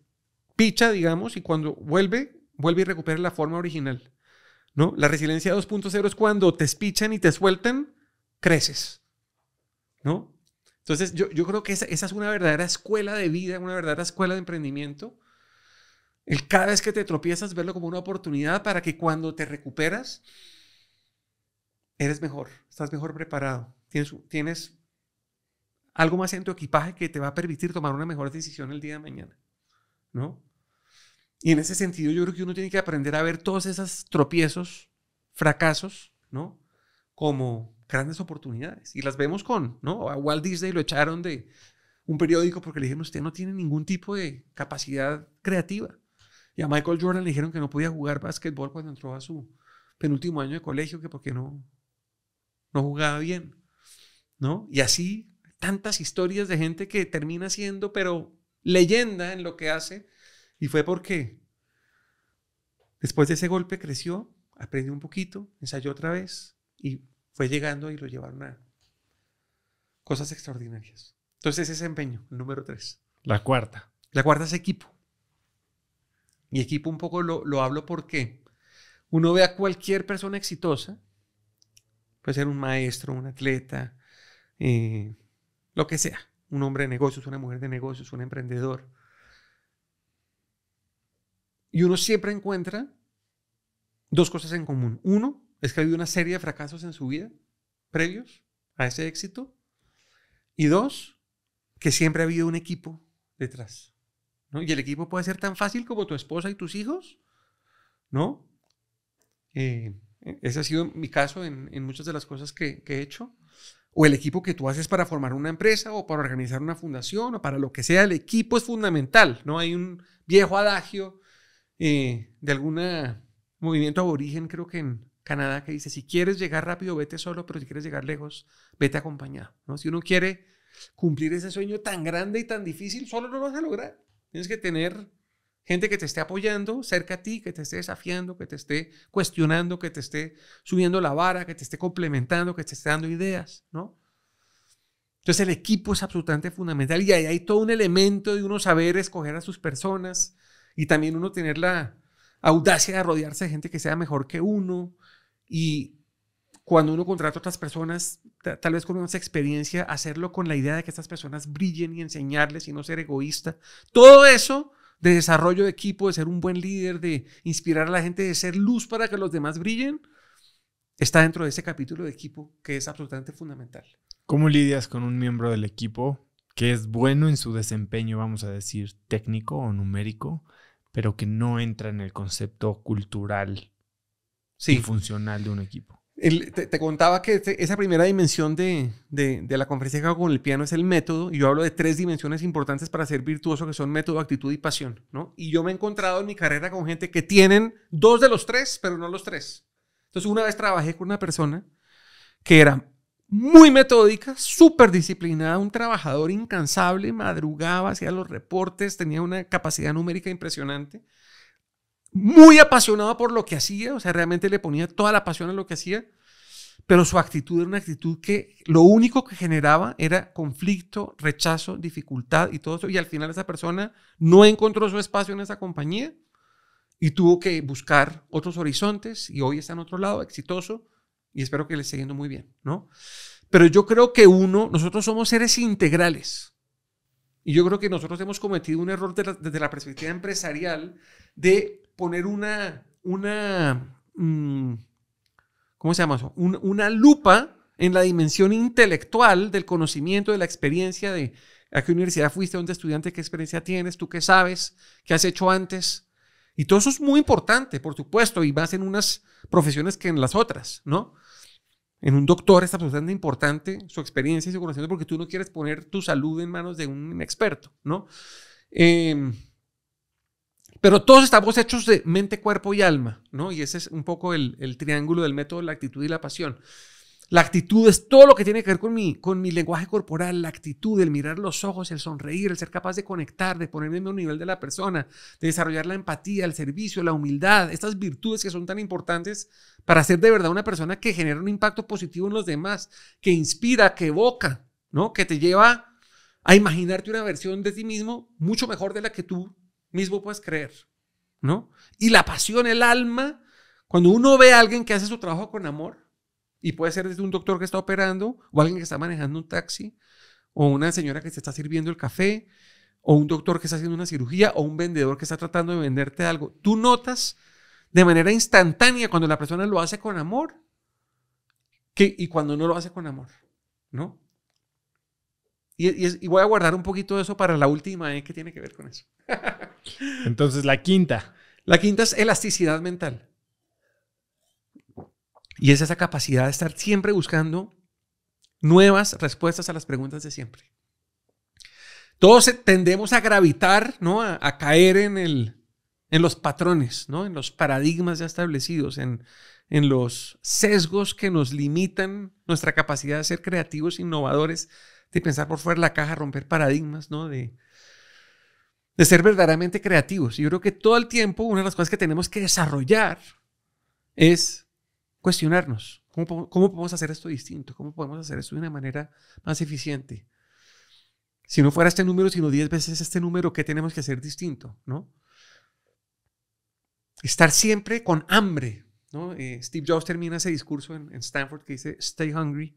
picha, digamos, y cuando vuelve, vuelve y recupera la forma original. ¿no? La resiliencia 2.0 es cuando te espichan y te sueltan, creces. ¿no? Entonces, yo, yo creo que esa, es una verdadera escuela de vida, una verdadera escuela de emprendimiento. El cada vez que te tropiezas, verlo como una oportunidad para que cuando te recuperas, eres mejor, estás mejor preparado, tienes, tienes algo más en tu equipaje que te va a permitir tomar una mejor decisión el día de mañana, ¿no? Y en ese sentido yo creo que uno tiene que aprender a ver todos esos tropiezos, fracasos, ¿no? Como grandes oportunidades. Y las vemos con, ¿no? A Walt Disney lo echaron de un periódico porque le dijeron, usted no tiene ningún tipo de capacidad creativa. Y a Michael Jordan le dijeron que no podía jugar básquetbol cuando entró a su penúltimo año de colegio, que porque no, no jugaba bien, ¿no? Y así tantas historias de gente que termina siendo, pero leyenda en lo que hace. Y fue porque después de ese golpe creció, aprendió un poquito, ensayó otra vez y fue llegando y lo llevaron a cosas extraordinarias. Entonces ese empeño, el número tres. La cuarta. La cuarta es equipo. Y equipo un poco lo, lo hablo porque uno ve a cualquier persona exitosa, puede ser un maestro, un atleta, eh, lo que sea, un hombre de negocios, una mujer de negocios, un emprendedor. Y uno siempre encuentra dos cosas en común. Uno, es que ha habido una serie de fracasos en su vida previos a ese éxito. Y dos, que siempre ha habido un equipo detrás. Y el equipo puede ser tan fácil como tu esposa y tus hijos, ¿no? Eh, ese ha sido mi caso en, muchas de las cosas que he hecho o el equipo que tú haces para formar una empresa o para organizar una fundación o para lo que sea, el equipo es fundamental, ¿no? Hay un viejo adagio eh, de algún movimiento aborigen, creo que en Canadá, que dice, si quieres llegar rápido, vete solo, pero si quieres llegar lejos, vete acompañado, ¿no? Si uno quiere cumplir ese sueño tan grande y tan difícil, solo lo vas a lograr. Tienes que tener Gente que te esté apoyando cerca a ti, que te esté desafiando, que te esté cuestionando, que te esté subiendo la vara, que te esté complementando, que te esté dando ideas, ¿no? Entonces el equipo es absolutamente fundamental y ahí hay todo un elemento de uno saber escoger a sus personas y también uno tener la audacia de rodearse de gente que sea mejor que uno y cuando uno contrata a otras personas, tal vez con una experiencia, hacerlo con la idea de que estas personas brillen y enseñarles y no ser egoísta. Todo eso de desarrollo de equipo, de ser un buen líder, de inspirar a la gente, de ser luz para que los demás brillen, está dentro de ese capítulo de equipo que es absolutamente fundamental. ¿Cómo lidias con un miembro del equipo que es bueno en su desempeño, vamos a decir, técnico o numérico, pero que no entra en el concepto cultural y funcional de un equipo? te, contaba que esa primera dimensión de, la conferencia que hago con el piano es el método, y yo hablo de tres dimensiones importantes para ser virtuoso, que son método, actitud y pasión, Y yo me he encontrado en mi carrera con gente que tienen dos de los tres, pero no los tres. Entonces, una vez trabajé con una persona que era muy metódica, súper disciplinada, un trabajador incansable, madrugaba, hacía los reportes, tenía una capacidad numérica impresionante, muy apasionado por lo que hacía, o sea, realmente le ponía toda la pasión a lo que hacía, pero su actitud era una actitud que lo único que generaba era conflicto, rechazo, dificultad y todo eso, y al final esa persona no encontró su espacio en esa compañía y tuvo que buscar otros horizontes y hoy está en otro lado, exitoso, y espero que le esté yendo muy bien, ¿no? Pero yo creo que uno, nosotros somos seres integrales. Y yo creo que nosotros hemos cometido un error desde la perspectiva empresarial de poner una, una, mm, ¿cómo se llama eso? una lupa en la dimensión intelectual del conocimiento, de la experiencia, de a qué universidad fuiste, dónde estudiante, qué experiencia tienes, tú qué sabes, qué has hecho antes. Y todo eso es muy importante, por supuesto, y más en unas profesiones que en las otras, ¿no? En un doctor es absolutamente importante su experiencia y su conocimiento porque tú no quieres poner tu salud en manos de un experto, ¿no? Eh, pero todos estamos hechos de mente, cuerpo y alma, ¿no? Y ese es un poco el, triángulo del método, la actitud y la pasión. La actitud es todo lo que tiene que ver con mi, con mi lenguaje corporal, la actitud, el mirar los ojos, el sonreír, el ser capaz de conectar, de ponerme en un nivel de la persona, de desarrollar la empatía, el servicio, la humildad, estas virtudes que son tan importantes para ser de verdad una persona que genera un impacto positivo en los demás, que inspira, que evoca, ¿no? Que te lleva a imaginarte una versión de ti mismo mucho mejor de la que tú mismo puedes creer, ¿no? Y la pasión, el alma, cuando uno ve a alguien que hace su trabajo con amor, y puede ser desde un doctor que está operando, o alguien que está manejando un taxi, o una señora que se está sirviendo el café, o un doctor que está haciendo una cirugía, o un vendedor que está tratando de venderte algo. Tú notas de manera instantánea cuando la persona lo hace con amor que, y cuando no lo hace con amor, ¿no? Y, voy a guardar un poquito de eso para la última ¿eh? que tiene que ver con eso. Entonces, la quinta. La quinta es elasticidad mental. Y es esa capacidad de estar siempre buscando nuevas respuestas a las preguntas de siempre. Todos eh, tendemos a gravitar, ¿no? A, caer en, el, en los patrones, ¿no? En los paradigmas ya establecidos, en, en los sesgos que nos limitan nuestra capacidad de ser creativos, innovadores, de pensar por fuera de la caja, romper paradigmas, ¿no? De, de ser verdaderamente creativos. Y yo creo que todo el tiempo una de las cosas que tenemos que desarrollar es cuestionarnos. ¿Cómo, podemos hacer esto distinto? ¿Cómo podemos hacer esto de una manera más eficiente? Si no fuera este número, sino 10 veces este número, ¿qué tenemos que hacer distinto? ¿No? Estar siempre con hambre. ¿no? Eh, Steve Jobs termina ese discurso en, en Stanford que dice, stay hungry,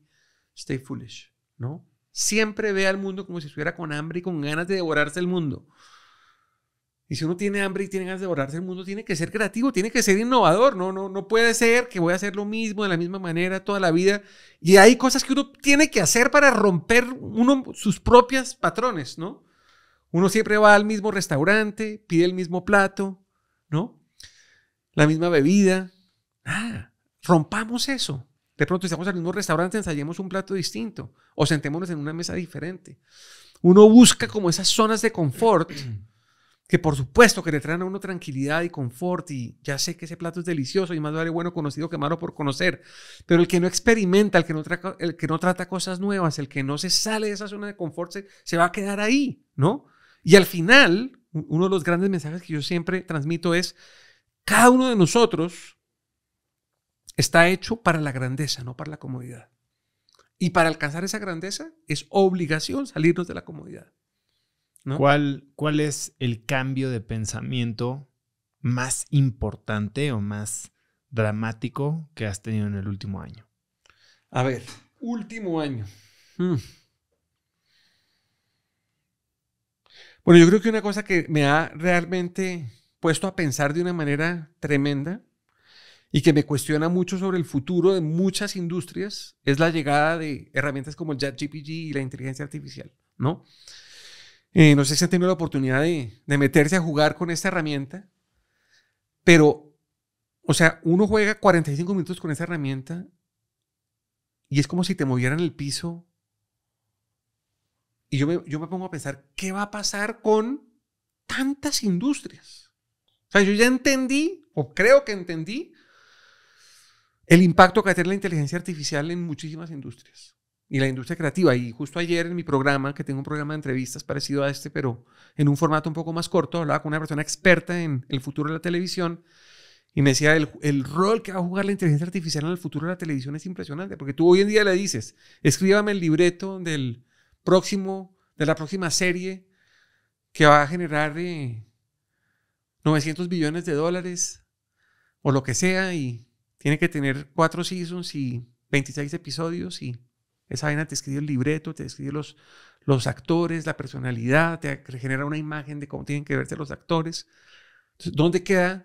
stay foolish. ¿no? siempre ve al mundo como si estuviera con hambre y con ganas de devorarse el mundo. Y si uno tiene hambre y tiene ganas de devorarse el mundo, tiene que ser creativo, tiene que ser innovador. No, no, no puede ser que voy a hacer lo mismo de la misma manera toda la vida. Y hay cosas que uno tiene que hacer para romper uno sus propias patrones, ¿no? Uno siempre va al mismo restaurante, pide el mismo plato, ¿no? La misma bebida. Ah, rompamos eso. De pronto estamos en un mismo restaurante, ensayemos un plato distinto o sentémonos en una mesa diferente. Uno busca como esas zonas de confort que por supuesto que le traen a uno tranquilidad y confort y ya sé que ese plato es delicioso y más vale bueno conocido que malo por conocer, pero el que no experimenta, el que no, el que no trata cosas nuevas, el que no se sale de esa zona de confort se, se va a quedar ahí, ¿no? Y al final, uno de los grandes mensajes que yo siempre transmito es, cada uno de nosotros está hecho para la grandeza, no para la comodidad. Y para alcanzar esa grandeza es obligación salirnos de la comodidad. ¿Cuál, es el cambio de pensamiento más importante o más dramático que has tenido en el último año? A ver, último año. Hmm. Bueno, yo creo que una cosa que me ha realmente puesto a pensar de una manera tremenda y que me cuestiona mucho sobre el futuro de muchas industrias es la llegada de herramientas como el ChatGPT y la inteligencia artificial, ¿no? Eh, no sé si han tenido la oportunidad de, meterse a jugar con esta herramienta, pero, o sea, uno juega 45 minutos con esa herramienta y es como si te movieran el piso. Y yo yo me pongo a pensar, ¿qué va a pasar con tantas industrias? O sea, yo ya entendí, o creo que entendí, el impacto que va a tener la inteligencia artificial en muchísimas industrias y la industria creativa. Y justo ayer en mi programa, que tengo un programa de entrevistas parecido a este, pero en un formato un poco más corto, hablaba con una persona experta en el futuro de la televisión y me decía, el, rol que va a jugar la inteligencia artificial en el futuro de la televisión es impresionante, porque tú hoy en día le dices, escríbame el libreto del próximo, de la próxima serie que va a generar 900 eh, billones de dólares o lo que sea y tiene que tener cuatro seasons y 26 episodios y esa vaina te escribe el libreto, te escribe los, los actores, la personalidad, te genera una imagen de cómo tienen que verse los actores. ¿dónde queda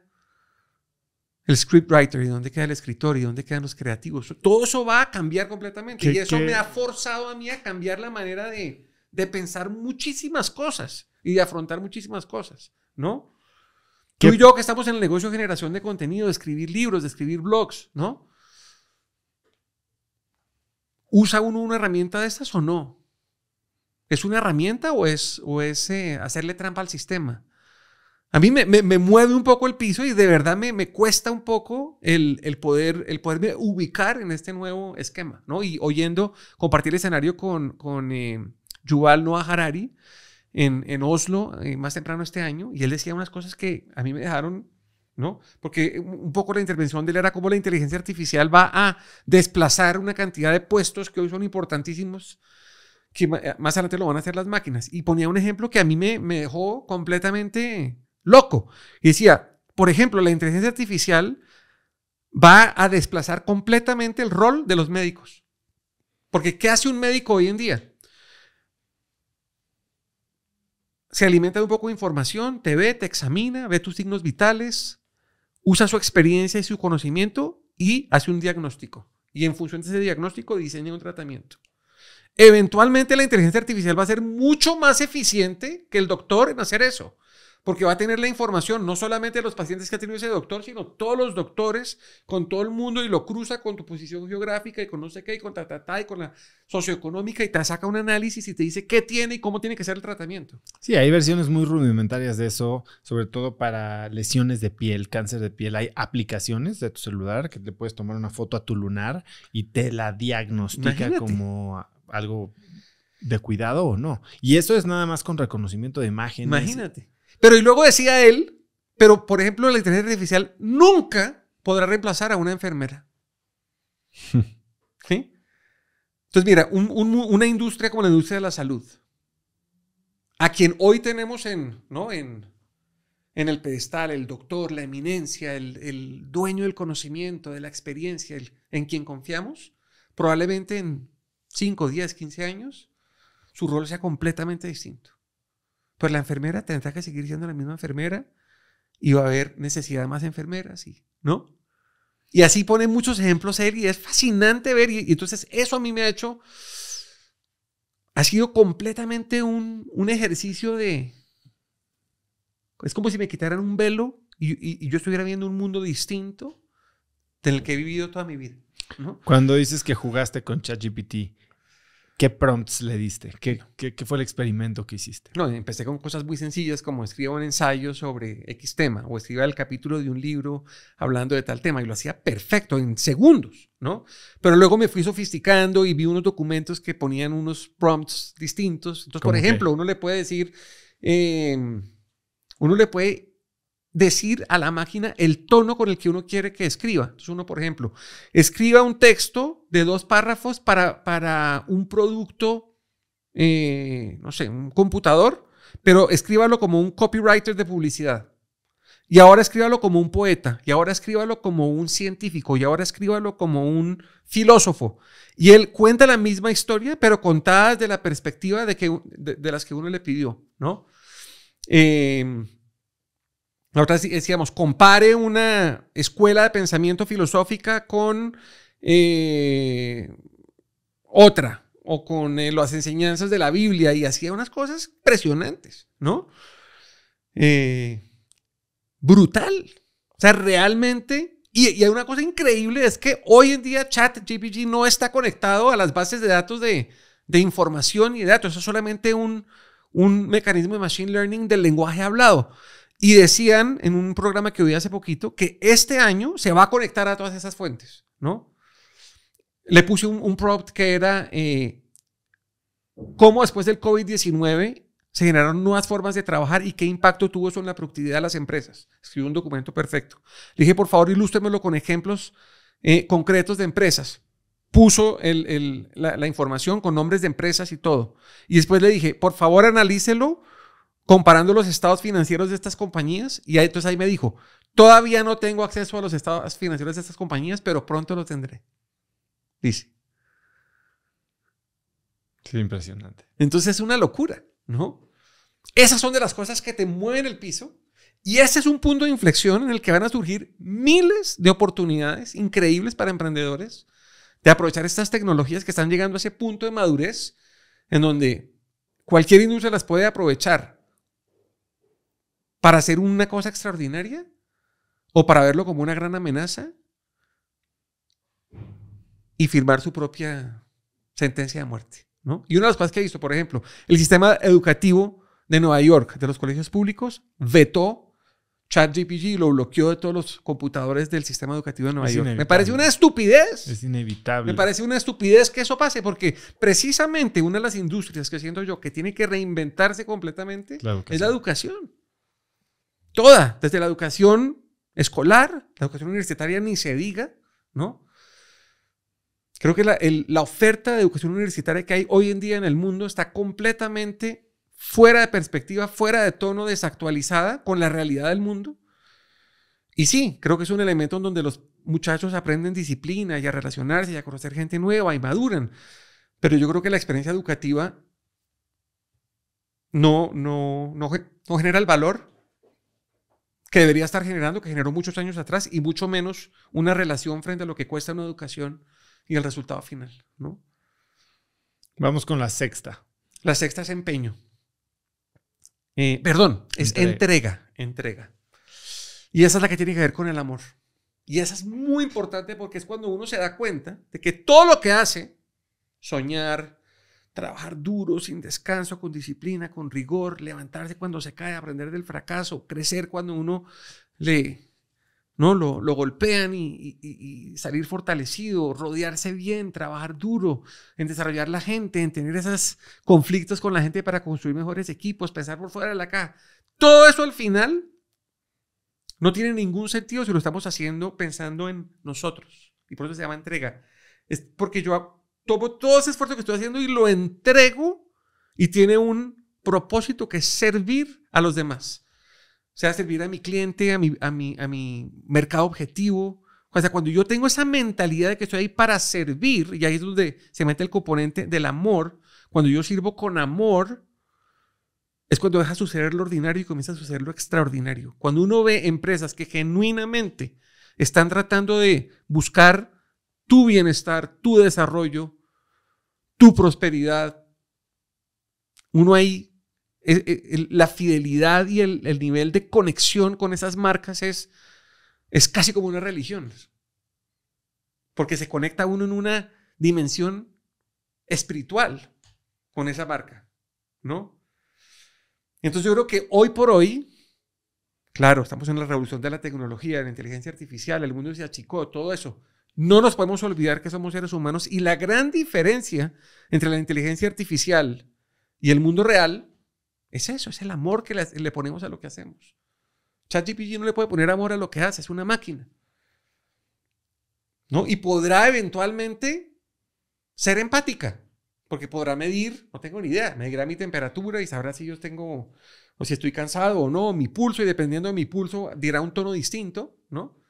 el scriptwriter y dónde queda el escritor y dónde quedan los creativos? Todo eso va a cambiar completamente y eso me ha forzado a mí a cambiar la manera de, de pensar muchísimas cosas y de afrontar muchísimas cosas, ¿no? Tú y yo que estamos en el negocio de generación de contenido, de escribir libros, de escribir blogs, ¿no? ¿Usa uno una herramienta de estas o no? ¿Es una herramienta o es, o es eh, hacerle trampa al sistema? A mí me, mueve un poco el piso y de verdad me, cuesta un poco el, poder, el poderme ubicar en este nuevo esquema, ¿no? Y oyendo, compartir el escenario con, con eh, Yuval Noah Harari, en, en Oslo eh, más temprano este año y él decía unas cosas que a mí me dejaron ¿no? Porque un poco la intervención de él era como la inteligencia artificial va a desplazar una cantidad de puestos que hoy son importantísimos, que eh, más adelante lo van a hacer las máquinas. Y ponía un ejemplo que a mí me, me dejó completamente loco. Y decía, por ejemplo, la inteligencia artificial va a desplazar completamente el rol de los médicos. Porque ¿qué hace un médico hoy en día? se alimenta de un poco de información, te ve, te examina, ve tus signos vitales, usa su experiencia y su conocimiento y hace un diagnóstico. Y en función de ese diagnóstico diseña un tratamiento. Eventualmente la inteligencia artificial va a ser mucho más eficiente que el doctor en hacer eso porque va a tener la información no solamente de los pacientes que ha tenido ese doctor, sino todos los doctores con todo el mundo y lo cruza con tu posición geográfica y con no sé qué y con ta, ta, ta y con la socioeconómica y te saca un análisis y te dice qué tiene y cómo tiene que ser el tratamiento. Sí, hay versiones muy rudimentarias de eso, sobre todo para lesiones de piel, cáncer de piel. Hay aplicaciones de tu celular que te puedes tomar una foto a tu lunar y te la diagnostica como algo de cuidado o no. Y eso es nada más con reconocimiento de imágenes. Imagínate. Pero y luego decía él, pero por ejemplo la inteligencia artificial nunca podrá reemplazar a una enfermera. ¿Sí? Entonces mira, una industria como la industria de la salud, a quien hoy tenemos en, ¿no? en, en el pedestal, el doctor, la eminencia, el, dueño del conocimiento, de la experiencia, el, en quien confiamos, probablemente en 5, 10, 15 años, su rol sea completamente distinto. Pues la enfermera tendrá que seguir siendo la misma enfermera y va a haber necesidad de más enfermeras, ¿no? Y así pone muchos ejemplos él y es fascinante ver. Y, entonces eso a mí me ha hecho, ha sido completamente un, un ejercicio de, es como si me quitaran un velo y, yo estuviera viendo un mundo distinto del que he vivido toda mi vida. Cuando dices que jugaste con ChatGPT, ¿Qué prompts le diste? ¿Qué, ¿Qué, fue el experimento que hiciste? No, empecé con cosas muy sencillas como escriba un ensayo sobre X tema o escriba el capítulo de un libro hablando de tal tema y lo hacía perfecto en segundos, ¿no? Pero luego me fui sofisticando y vi unos documentos que ponían unos prompts distintos. Entonces, por ejemplo, uno le puede decir, eh, uno le puede decir a la máquina el tono con el que uno quiere que escriba. Entonces uno, por ejemplo, escriba un texto de dos párrafos para, para un producto, eh, no sé, un computador, pero escríbalo como un copywriter de publicidad. Y ahora escríbalo como un poeta, y ahora escríbalo como un científico, y ahora escríbalo como un filósofo. Y él cuenta la misma historia, pero contada desde la perspectiva de, que, de, las que uno le pidió, ¿no? Eh, la otra decíamos, compare una escuela de pensamiento filosófica con eh, otra o con eh, las enseñanzas de la Biblia y hacía unas cosas impresionantes, ¿no? Eh, brutal. O sea, realmente, y, hay una cosa increíble, es que hoy en día ChatGPT no está conectado a las bases de datos de, información y de datos, es solamente un, un mecanismo de machine learning del lenguaje hablado. Y decían en un programa que oí hace poquito que este año se va a conectar a todas esas fuentes, ¿no? Le puse un, prompt que era eh, cómo después del COVID-19 se generaron nuevas formas de trabajar y qué impacto tuvo eso en la productividad de las empresas. Escribió un documento perfecto. Le dije, por favor, ilústremelo con ejemplos eh, concretos de empresas. Puso la información con nombres de empresas y todo. Y después le dije, por favor, analícelo comparando los estados financieros de estas compañías y entonces ahí me dijo, todavía no tengo acceso a los estados financieros de estas compañías, pero pronto lo tendré. Dice. es impresionante. Entonces es una locura, ¿no? Esas son de las cosas que te mueven el piso y ese es un punto de inflexión en el que van a surgir miles de oportunidades increíbles para emprendedores de aprovechar estas tecnologías que están llegando a ese punto de madurez en donde cualquier industria las puede aprovechar para hacer una cosa extraordinaria o para verlo como una gran amenaza y firmar su propia sentencia de muerte. ¿no? Y una de las cosas que he visto, por ejemplo, el sistema educativo de Nueva York, de los colegios públicos, vetó ChatGPG lo bloqueó de todos los computadores del sistema educativo de Nueva York. Me parece una estupidez. Es inevitable. Me parece una estupidez que eso pase, porque precisamente una de las industrias que siento yo que tiene que reinventarse completamente es la educación. Toda, desde la educación escolar, la educación universitaria ni se diga, ¿no? Creo que la, oferta de educación universitaria que hay hoy en día en el mundo está completamente fuera de perspectiva, fuera de tono, desactualizada con la realidad del mundo. Y sí, creo que es un elemento en donde los muchachos aprenden disciplina y a relacionarse y a conocer gente nueva y maduran. Pero yo creo que la experiencia educativa no, no, no, no genera el valor que debería estar generando, que generó muchos años atrás, y mucho menos una relación frente a lo que cuesta una educación y el resultado final, ¿no? Vamos con la sexta. La sexta es empeño. Eh, perdón, es entrega. entrega, entrega. Y esa es la que tiene que ver con el amor. Y esa es muy importante porque es cuando uno se da cuenta de que todo lo que hace, soñar, trabajar duro, sin descanso, con disciplina, con rigor, levantarse cuando se cae, aprender del fracaso, crecer cuando uno le, ¿no? lo, golpean y, y, salir fortalecido, rodearse bien, trabajar duro, en desarrollar la gente, en tener esos conflictos con la gente para construir mejores equipos, pensar por fuera de la caja. Todo eso al final no tiene ningún sentido si lo estamos haciendo pensando en nosotros. Y por eso se llama entrega. Es porque yo tomo todo ese esfuerzo que estoy haciendo y lo entrego y tiene un propósito que es servir a los demás. O sea, servir a mi cliente, a mi, a mi, a mi mercado objetivo. O sea, cuando yo tengo esa mentalidad de que estoy ahí para servir, y ahí es donde se mete el componente del amor, cuando yo sirvo con amor, es cuando deja suceder lo ordinario y comienza a suceder lo extraordinario. Cuando uno ve empresas que genuinamente están tratando de buscar tu bienestar, tu desarrollo, tu prosperidad. Uno ahí, e, e, la fidelidad y el, nivel de conexión con esas marcas es, es casi como una religión, porque se conecta uno en una dimensión espiritual con esa marca, ¿no? Entonces yo creo que hoy por hoy, claro, estamos en la revolución de la tecnología, de la inteligencia artificial, el mundo se achicó, todo eso, no nos podemos olvidar que somos seres humanos y la gran diferencia entre la inteligencia artificial y el mundo real es eso, es el amor que le, ponemos a lo que hacemos. ChatGPG no le puede poner amor a lo que hace, es una máquina. ¿No? Y podrá eventualmente ser empática, porque podrá medir, no tengo ni idea, medirá mi temperatura y sabrá si yo tengo, o si estoy cansado o no, mi pulso, y dependiendo de mi pulso dirá un tono distinto, ¿no?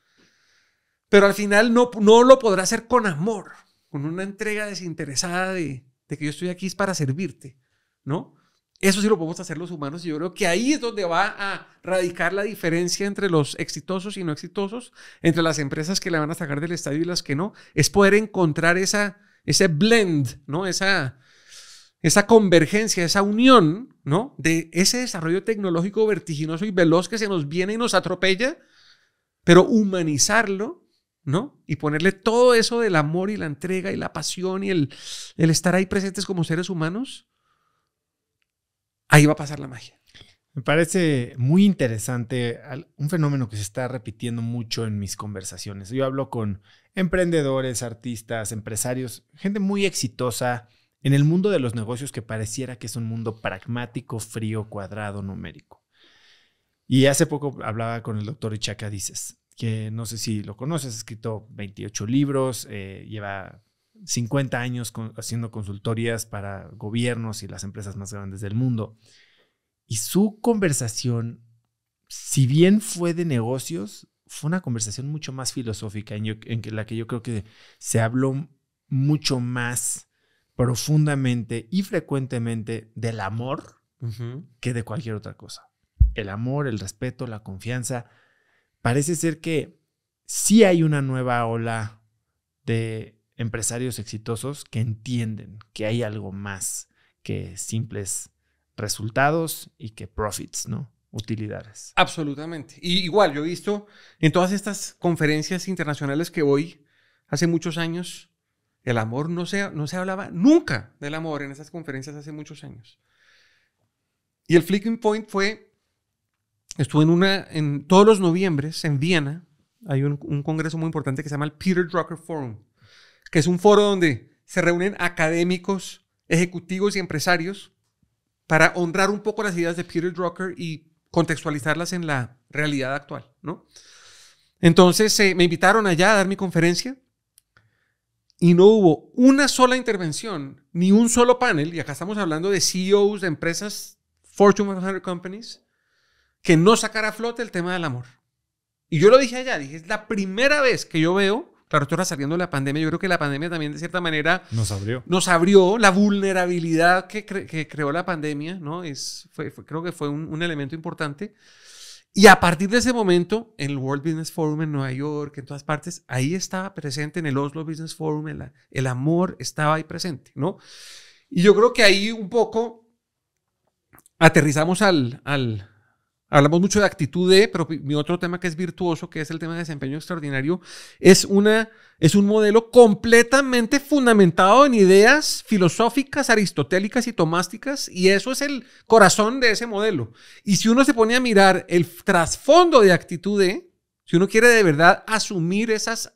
pero al final no, no lo podrá hacer con amor, con una entrega desinteresada de, que yo estoy aquí es para servirte, ¿no? Eso sí lo podemos hacer los humanos y yo creo que ahí es donde va a radicar la diferencia entre los exitosos y no exitosos, entre las empresas que le van a sacar del estadio y las que no, es poder encontrar esa, ese blend, ¿no? Esa, esa convergencia, esa unión, ¿no? De ese desarrollo tecnológico vertiginoso y veloz que se nos viene y nos atropella, pero humanizarlo ¿no? Y ponerle todo eso del amor y la entrega y la pasión y el, el estar ahí presentes como seres humanos, ahí va a pasar la magia. Me parece muy interesante un fenómeno que se está repitiendo mucho en mis conversaciones. Yo hablo con emprendedores, artistas, empresarios, gente muy exitosa en el mundo de los negocios que pareciera que es un mundo pragmático, frío, cuadrado, numérico. Y hace poco hablaba con el doctor Ichaka Dices que no sé si lo conoces, ha escrito 28 libros, eh, lleva 50 años haciendo consultorías para gobiernos y las empresas más grandes del mundo. Y su conversación, si bien fue de negocios, fue una conversación mucho más filosófica, en, la que yo creo que se habló mucho más profundamente y frecuentemente del amor que de cualquier otra cosa. El amor, el respeto, la confianza, parece ser que sí hay una nueva ola de empresarios exitosos que entienden que hay algo más que simples resultados y que profits, ¿no? Utilidades. Absolutamente. igual, yo he visto en todas estas conferencias internacionales que voy, hace muchos años, el amor no se, no se hablaba nunca del amor en esas conferencias hace muchos años. Y el flipping point fue estuve en una, en todos los noviembres en Viena, hay un, congreso muy importante que se llama el Peter Drucker Forum, que es un foro donde se reúnen académicos, ejecutivos y empresarios para honrar un poco las ideas de Peter Drucker y contextualizarlas en la realidad actual, ¿no? Entonces eh, me invitaron allá a dar mi conferencia y no hubo una sola intervención, ni un solo panel, y acá estamos hablando de CEOs de empresas Fortune 100 Companies, que no sacara a flote el tema del amor. Y yo lo dije allá, dije, es la primera vez que yo veo, claro, esto saliendo de la pandemia, yo creo que la pandemia también de cierta manera nos abrió, nos abrió la vulnerabilidad que, que creó la pandemia, ¿no? Es, creo que fue un, elemento importante. Y a partir de ese momento, en el World Business Forum en Nueva York, en todas partes, ahí estaba presente, en el Oslo Business Forum, el, el, amor estaba ahí presente, ¿no? Y yo creo que ahí un poco aterrizamos al, al, Hablamos mucho de actitud de, pero mi otro tema que es virtuoso, que es el tema de desempeño extraordinario, es, una, es un modelo completamente fundamentado en ideas filosóficas, aristotélicas y tomásticas, y eso es el corazón de ese modelo. Y si uno se pone a mirar el trasfondo de actitud de, si uno quiere de verdad asumir esas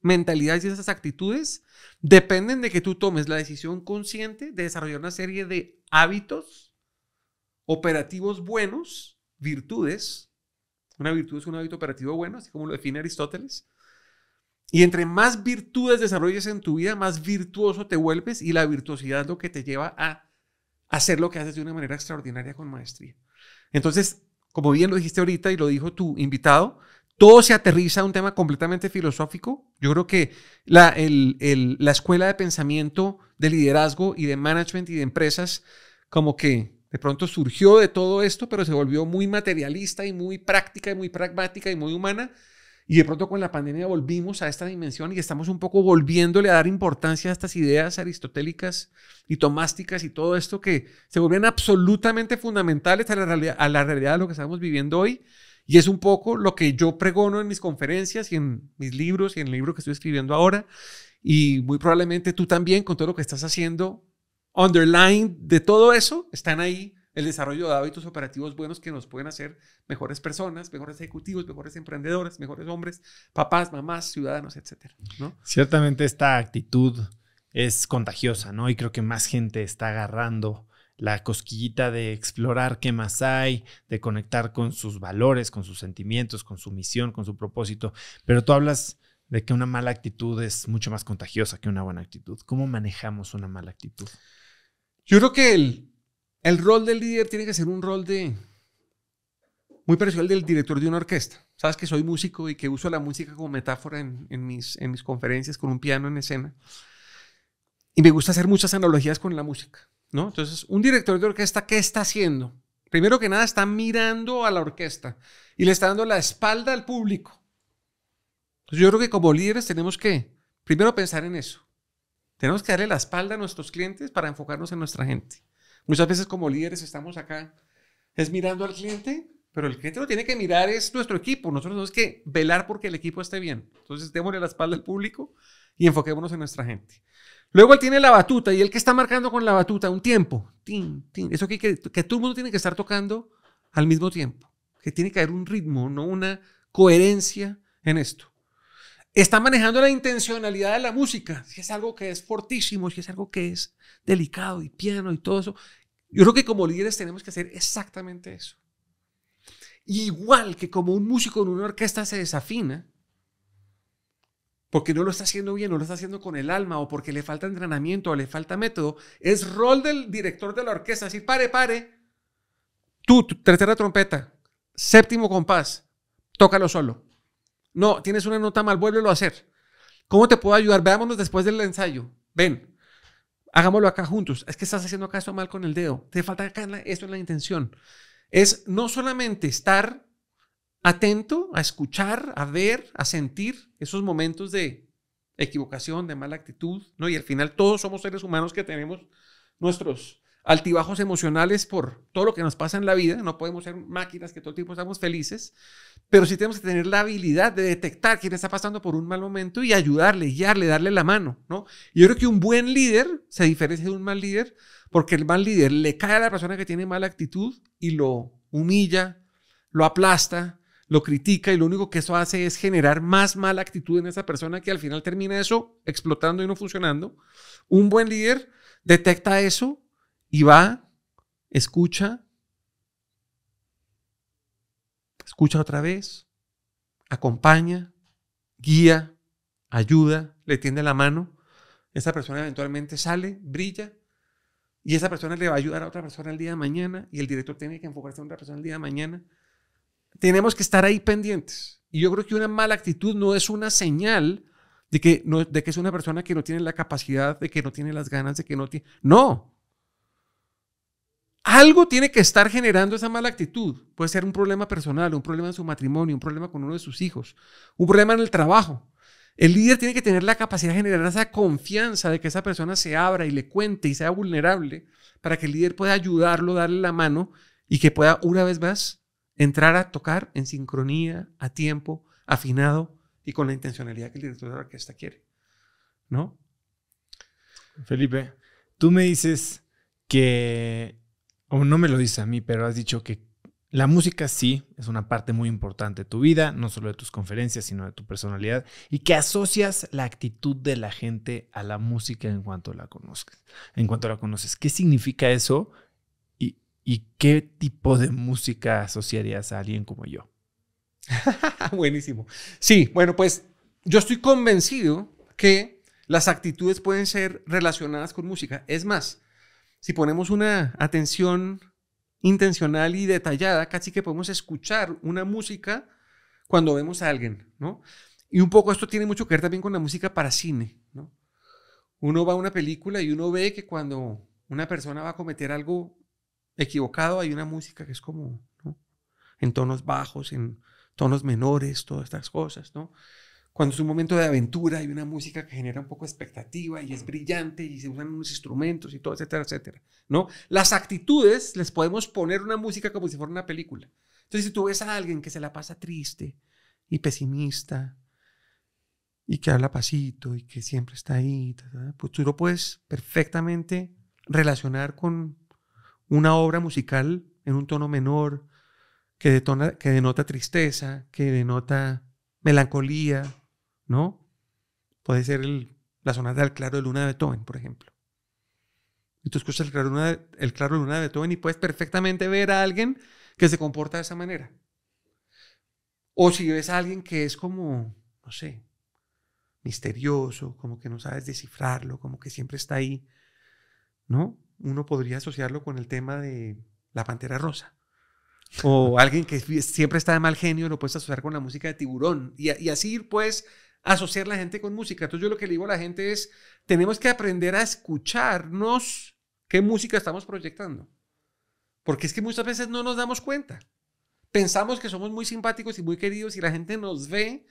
mentalidades y esas actitudes, dependen de que tú tomes la decisión consciente de desarrollar una serie de hábitos operativos buenos virtudes. Una virtud es un hábito operativo bueno, así como lo define Aristóteles. Y entre más virtudes desarrolles en tu vida, más virtuoso te vuelves y la virtuosidad es lo que te lleva a hacer lo que haces de una manera extraordinaria con maestría. Entonces, como bien lo dijiste ahorita y lo dijo tu invitado, todo se aterriza a un tema completamente filosófico. Yo creo que la, la escuela de pensamiento, de liderazgo y de management y de empresas, como que de pronto surgió de todo esto, pero se volvió muy materialista y muy práctica y muy pragmática y muy humana. Y de pronto con la pandemia volvimos a esta dimensión y estamos un poco volviéndole a dar importancia a estas ideas aristotélicas y tomásticas y todo esto que se volvían absolutamente fundamentales a la, realidad, a la realidad de lo que estamos viviendo hoy. Y es un poco lo que yo pregono en mis conferencias y en mis libros y en el libro que estoy escribiendo ahora. Y muy probablemente tú también con todo lo que estás haciendo underline de todo eso están ahí el desarrollo de hábitos operativos buenos que nos pueden hacer mejores personas, mejores ejecutivos, mejores emprendedores, mejores hombres, papás, mamás, ciudadanos, etcétera. ¿no? Ciertamente esta actitud es contagiosa, ¿no? Y creo que más gente está agarrando la cosquillita de explorar qué más hay, de conectar con sus valores, con sus sentimientos, con su misión, con su propósito. Pero tú hablas de que una mala actitud es mucho más contagiosa que una buena actitud. ¿Cómo manejamos una mala actitud? Yo creo que el, el rol del líder tiene que ser un rol de muy parecido al del director de una orquesta. Sabes que soy músico y que uso la música como metáfora en, mis, en mis conferencias con un piano en escena. Y me gusta hacer muchas analogías con la música, ¿no? Entonces, un director de orquesta, ¿qué está haciendo? Primero que nada, está mirando a la orquesta y le está dando la espalda al público. yo creo que como líderes tenemos que primero pensar en eso. Tenemos que darle la espalda a nuestros clientes para enfocarnos en nuestra gente. Muchas veces como líderes estamos acá, es mirando al cliente, pero el cliente lo tiene que mirar, es nuestro equipo. Nosotros tenemos que velar porque el equipo esté bien. Entonces, démosle la espalda al público y enfoquémonos en nuestra gente. Luego él tiene la batuta y el que está marcando con la batuta un tiempo. Tin, tin. Eso que, que, que todo el mundo tiene que estar tocando al mismo tiempo. Que tiene que haber un ritmo, no una coherencia en esto está manejando la intencionalidad de la música, si es algo que es fortísimo, si es algo que es delicado y piano y todo eso. Yo creo que como líderes tenemos que hacer exactamente eso. Igual que como un músico en una orquesta se desafina, porque no lo está haciendo bien, no lo está haciendo con el alma, o porque le falta entrenamiento, o le falta método, es rol del director de la orquesta decir, pare, pare, tú, tercera trompeta, séptimo compás, tócalo solo. No, tienes una nota mal, vuélvelo a hacer. ¿Cómo te puedo ayudar? Veámonos después del ensayo. Ven, hagámoslo acá juntos. Es que estás haciendo acá esto mal con el dedo. Te falta acá esto es la intención. Es no solamente estar atento a escuchar, a ver, a sentir esos momentos de equivocación, de mala actitud, ¿no? Y al final todos somos seres humanos que tenemos nuestros altibajos emocionales por todo lo que nos pasa en la vida. No podemos ser máquinas que todo el tiempo estamos felices, pero sí tenemos que tener la habilidad de detectar quién está pasando por un mal momento y ayudarle, guiarle, darle la mano, ¿no? yo creo que un buen líder se diferencia de un mal líder porque el mal líder le cae a la persona que tiene mala actitud y lo humilla, lo aplasta, lo critica y lo único que eso hace es generar más mala actitud en esa persona que al final termina eso explotando y no funcionando. Un buen líder detecta eso y va, escucha, escucha otra vez, acompaña, guía, ayuda, le tiende la mano. Esa persona eventualmente sale, brilla, y esa persona le va a ayudar a otra persona el día de mañana, y el director tiene que enfocarse en otra persona el día de mañana. Tenemos que estar ahí pendientes. Y yo creo que una mala actitud no es una señal de que, no, de que es una persona que no tiene la capacidad, de que no tiene las ganas, de que no tiene... No, algo tiene que estar generando esa mala actitud. Puede ser un problema personal, un problema en su matrimonio, un problema con uno de sus hijos, un problema en el trabajo. El líder tiene que tener la capacidad de generar esa confianza de que esa persona se abra y le cuente y sea vulnerable para que el líder pueda ayudarlo, darle la mano y que pueda una vez más entrar a tocar en sincronía, a tiempo, afinado y con la intencionalidad que el director de la orquesta quiere. ¿No? Felipe, tú me dices que o no me lo dices a mí, pero has dicho que la música sí es una parte muy importante de tu vida, no solo de tus conferencias, sino de tu personalidad, y que asocias la actitud de la gente a la música en cuanto la conozcas. En cuanto la conoces, ¿qué significa eso? ¿Y, y qué tipo de música asociarías a alguien como yo? Buenísimo. Sí, bueno, pues yo estoy convencido que las actitudes pueden ser relacionadas con música. Es más, si ponemos una atención intencional y detallada, casi que podemos escuchar una música cuando vemos a alguien, ¿no? Y un poco esto tiene mucho que ver también con la música para cine, ¿no? Uno va a una película y uno ve que cuando una persona va a cometer algo equivocado, hay una música que es como, En tonos bajos, en tonos menores, todas estas cosas, ¿no? cuando es un momento de aventura hay una música que genera un poco de expectativa y es brillante y se usan unos instrumentos y todo, etcétera, etcétera, ¿no? Las actitudes les podemos poner una música como si fuera una película. Entonces, si tú ves a alguien que se la pasa triste y pesimista y que habla pasito y que siempre está ahí, pues tú lo puedes perfectamente relacionar con una obra musical en un tono menor, que, que denota tristeza, que denota melancolía, ¿no? Puede ser la zona del claro de luna de Beethoven, por ejemplo. Y tú escuchas el claro, luna, de luna de Beethoven y puedes perfectamente ver a alguien que se comporta de esa manera. O si ves a alguien que es como, no sé, misterioso, como que no sabes descifrarlo, como que siempre está ahí, ¿no? Uno podría asociarlo con el tema de la pantera rosa. O alguien que siempre está de mal genio lo puedes asociar con la música de tiburón. Y, y así pues asociar la gente con música. Entonces yo lo que le digo a la gente es, tenemos que aprender a escucharnos qué música estamos proyectando. Porque es que muchas veces no nos damos cuenta. Pensamos que somos muy simpáticos y muy queridos y la gente nos ve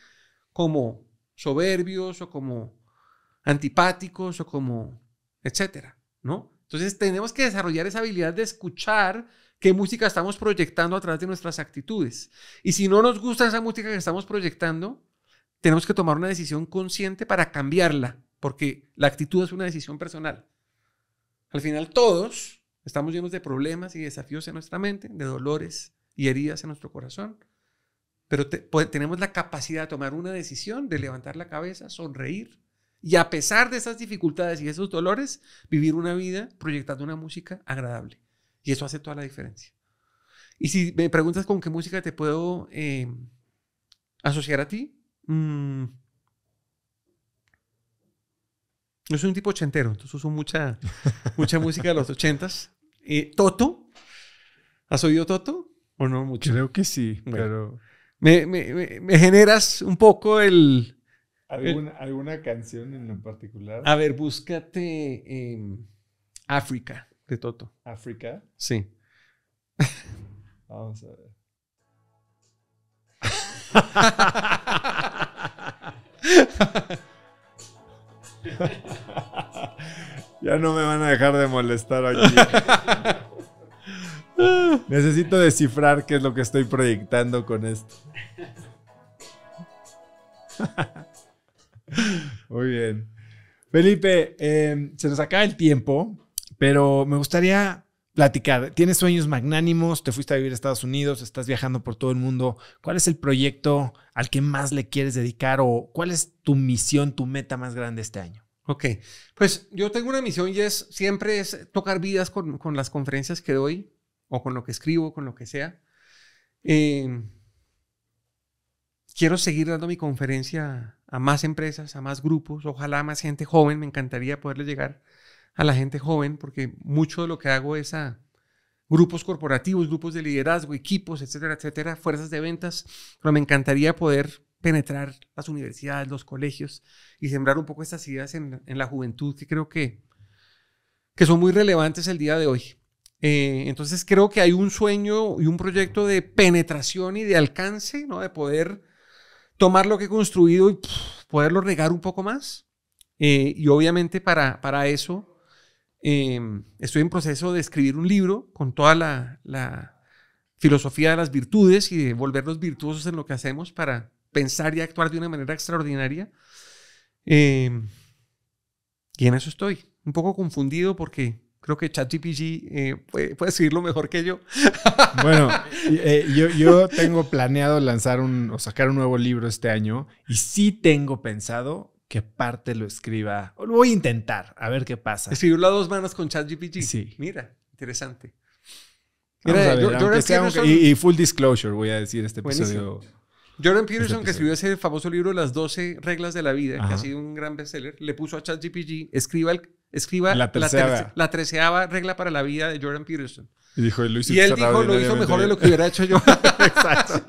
como soberbios o como antipáticos o como etcétera, ¿no? Entonces tenemos que desarrollar esa habilidad de escuchar qué música estamos proyectando a través de nuestras actitudes. Y si no nos gusta esa música que estamos proyectando, tenemos que tomar una decisión consciente para cambiarla, porque la actitud es una decisión personal. Al final todos estamos llenos de problemas y desafíos en nuestra mente, de dolores y heridas en nuestro corazón, pero tenemos la capacidad de tomar una decisión, de levantar la cabeza, sonreír y a pesar de esas dificultades y esos dolores, vivir una vida proyectando una música agradable. Y eso hace toda la diferencia. Y si me preguntas con qué música te puedo eh, asociar a ti, Mm. Yo soy un tipo ochentero, entonces uso mucha, mucha música de los ochentas. y eh, Toto. ¿Has oído Toto? ¿O no mucho? Creo que sí, pero... Me, generas un poco el... ¿Alguna, canción en particular? A ver, búscate em, África de Toto. ¿África? Sí. Vamos a ver ya no me van a dejar de molestar aquí. Necesito descifrar qué es lo que estoy proyectando con esto. Muy bien. Felipe, eh, se nos acaba el tiempo, pero me gustaría platicar. ¿Tienes sueños magnánimos? ¿Te fuiste a vivir a Estados Unidos? ¿Estás viajando por todo el mundo? ¿Cuál es el proyecto al que más le quieres dedicar o cuál es tu misión, tu meta más grande este año? Ok, pues yo tengo una misión y es siempre es tocar vidas con, las conferencias que doy o con lo que escribo, con lo que sea. Em, quiero seguir dando mi conferencia a más empresas, a más grupos, ojalá más gente joven, me encantaría poderle llegar a la gente joven, porque mucho de lo que hago es a grupos corporativos, grupos de liderazgo, equipos, etcétera, etcétera, fuerzas de ventas, pero me encantaría poder penetrar las universidades, los colegios y sembrar un poco estas ideas en, la juventud que creo que, que son muy relevantes el día de hoy. Eh, entonces creo que hay un sueño y un proyecto de penetración y de alcance, ¿no? de poder tomar lo que he construido y poderlo regar un poco más. Eh, y obviamente para, para eso Em, estoy en proceso de escribir un libro con toda la, filosofía de las virtudes y de volvernos virtuosos en lo que hacemos para pensar y actuar de una manera extraordinaria. Em, y en eso estoy. Un poco confundido porque creo que ChatGPT eh, puede, puede mejor que yo. Bueno, eh, yo, tengo planeado lanzar un o sacar un nuevo libro este año y sí tengo pensado que parte lo escriba. lo voy a intentar, a ver qué pasa. Escribirlo a dos manos con ChatGPT. Sí. Mira, interesante. Mira, Jordan y, full disclosure, voy a decir este episodio. Jordan Peterson, este que escribió ese famoso libro Las 12 reglas de la vida, que ha sido un gran bestseller, le puso a ChatGPT, escriba, el, escriba la, treceava regla para la vida de Jordan Peterson. Y dijo, y él dijo, lo hizo mejor de lo que hubiera hecho yo. Exacto.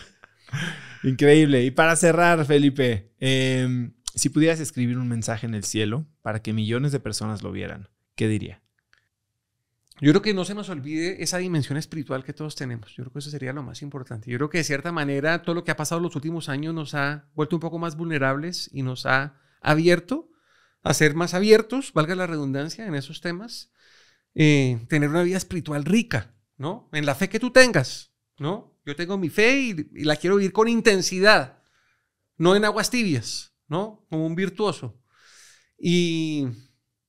Increíble. Y para cerrar, Felipe, em, si pudieras escribir un mensaje en el cielo para que millones de personas lo vieran, ¿qué diría? Yo creo que no se nos olvide esa dimensión espiritual que todos tenemos. Yo creo que eso sería lo más importante. Yo creo que de cierta manera todo lo que ha pasado en los últimos años nos ha vuelto un poco más vulnerables y nos ha abierto a ser más abiertos, valga la redundancia, en esos temas. Eh, tener una vida espiritual rica, ¿no? En la fe que tú tengas, ¿no? Yo tengo mi fe y, la quiero vivir con intensidad, no en aguas tibias, ¿no? Como un virtuoso. Y,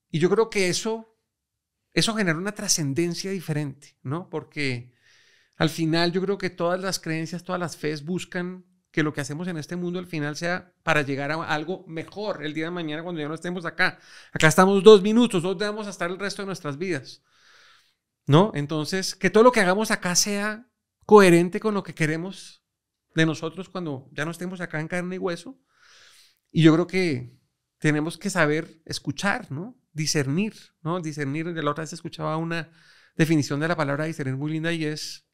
y yo creo que eso, eso genera una trascendencia diferente, ¿no? Porque al final yo creo que todas las creencias, todas las fes buscan que lo que hacemos en este mundo al final sea para llegar a algo mejor el día de mañana cuando ya no estemos acá. Acá estamos dos minutos, ¿dónde vamos a estar el resto de nuestras vidas? ¿No? Entonces, que todo lo que hagamos acá sea coherente con lo que queremos de nosotros cuando ya no estemos acá en carne y hueso. Y yo creo que tenemos que saber escuchar, ¿no? Discernir, ¿no? Discernir, la otra vez escuchaba una definición de la palabra discernir muy linda y es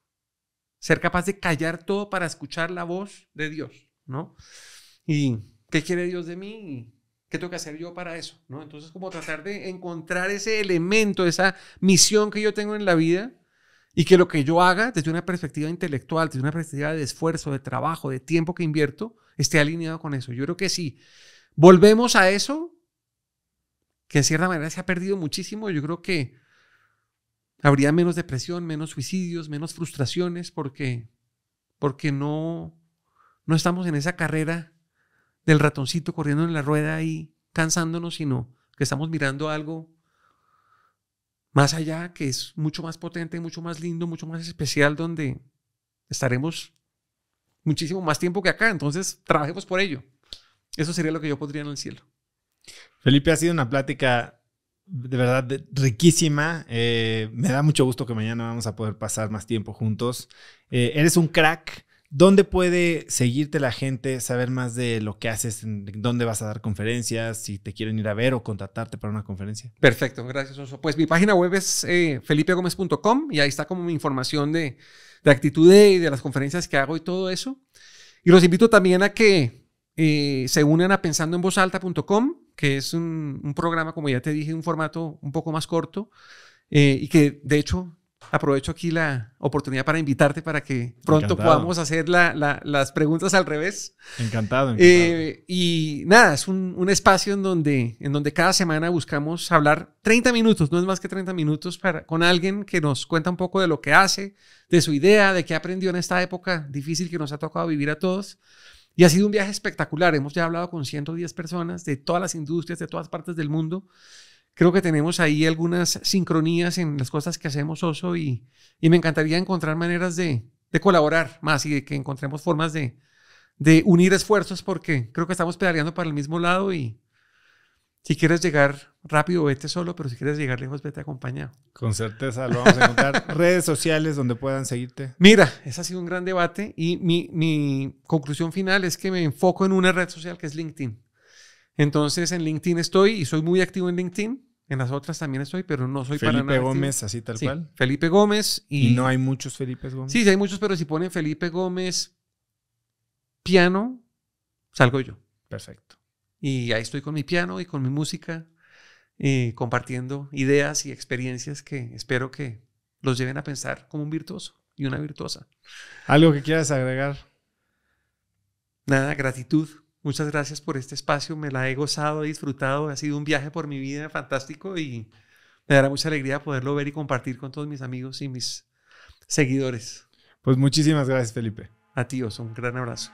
ser capaz de callar todo para escuchar la voz de Dios, ¿no? Y qué quiere Dios de mí qué tengo que hacer yo para eso, ¿no? Entonces como tratar de encontrar ese elemento, esa misión que yo tengo en la vida y que lo que yo haga desde una perspectiva intelectual, desde una perspectiva de esfuerzo, de trabajo, de tiempo que invierto, esté alineado con eso. Yo creo que si Volvemos a eso, que en cierta manera se ha perdido muchísimo. Yo creo que habría menos depresión, menos suicidios, menos frustraciones, porque, porque no, no estamos en esa carrera del ratoncito corriendo en la rueda y cansándonos, sino que estamos mirando algo más allá, que es mucho más potente, mucho más lindo, mucho más especial, donde estaremos muchísimo más tiempo que acá. Entonces, trabajemos por ello. Eso sería lo que yo podría en el cielo. Felipe, ha sido una plática de verdad riquísima. Eh, me da mucho gusto que mañana vamos a poder pasar más tiempo juntos. Eh, eres un crack. ¿Dónde puede seguirte la gente, saber más de lo que haces, dónde vas a dar conferencias, si te quieren ir a ver o contactarte para una conferencia? Perfecto, gracias, Pues mi página web es eh, felipegomez.com y ahí está como mi información de, actitud y de, las conferencias que hago y todo eso. Y los invito también a que eh, se unan a pensandoenvozalta.com, que es un, programa, como ya te dije, un formato un poco más corto eh, y que de hecho aprovecho aquí la oportunidad para invitarte para que pronto podamos hacer las preguntas al revés. Encantado. Eh, y nada, es un, espacio en donde, en donde cada semana buscamos hablar 30 minutos, no es más que 30 minutos, para, con alguien que nos cuenta un poco de lo que hace, de su idea, de qué aprendió en esta época difícil que nos ha tocado vivir a todos. Y ha sido un viaje espectacular. Hemos ya hablado con 110 personas de todas las industrias, de todas partes del mundo creo que tenemos ahí algunas sincronías en las cosas que hacemos, Oso, y, me encantaría encontrar maneras de, colaborar más y de que encontremos formas de, unir esfuerzos porque creo que estamos pedaleando para el mismo lado y si quieres llegar rápido, vete solo, pero si quieres llegar lejos, vete acompañado. Con certeza, lo vamos a encontrar. redes sociales donde puedan seguirte. Mira, ese ha sido un gran debate y mi, mi conclusión final es que me enfoco en una red social que es LinkedIn. Entonces en LinkedIn estoy y soy muy activo en LinkedIn. En las otras también estoy, pero no soy Felipe para Felipe Gómez, así tal cual. Felipe Gómez. Y, no hay muchos Felipe Gómez. Sí, sí hay muchos, pero si ponen Felipe Gómez piano, salgo yo. Perfecto. Y ahí estoy con mi piano y con mi música, compartiendo ideas y experiencias que espero que los lleven a pensar como un virtuoso y una virtuosa. ¿Algo que quieras agregar? Nada, gratitud Muchas gracias por este espacio, me la he gozado, he disfrutado, ha sido un viaje por mi vida fantástico y me dará mucha alegría poderlo ver y compartir con todos mis amigos y mis seguidores. Pues muchísimas gracias, Felipe. A ti, Oso, un gran abrazo.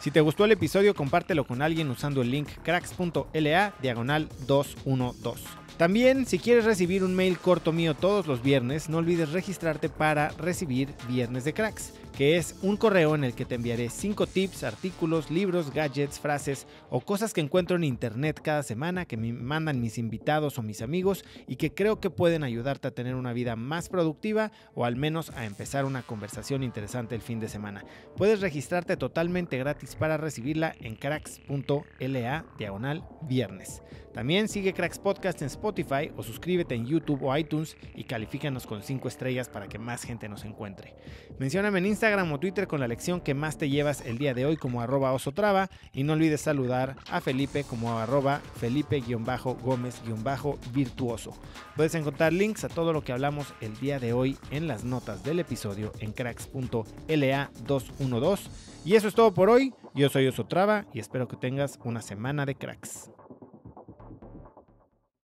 Si te gustó el episodio, compártelo con alguien usando el link cracks.la diagonal 212. También, si quieres recibir un mail corto mío todos los viernes, no olvides registrarte para recibir Viernes de Cracks que es un correo en el que te enviaré 5 tips, artículos, libros, gadgets, frases o cosas que encuentro en internet cada semana que me mandan mis invitados o mis amigos y que creo que pueden ayudarte a tener una vida más productiva o al menos a empezar una conversación interesante el fin de semana. Puedes registrarte totalmente gratis para recibirla en cracks.la diagonal viernes. También sigue Cracks Podcast en Spotify o suscríbete en YouTube o iTunes y califícanos con 5 estrellas para que más gente nos encuentre. Mencióname en Instagram Instagram o Twitter con la lección que más te llevas el día de hoy como arroba osotrava y no olvides saludar a Felipe como arroba Felipe-Gómez-Virtuoso. Puedes encontrar links a todo lo que hablamos el día de hoy en las notas del episodio en cracks.la212. Y eso es todo por hoy. Yo soy Osotrava y espero que tengas una semana de cracks.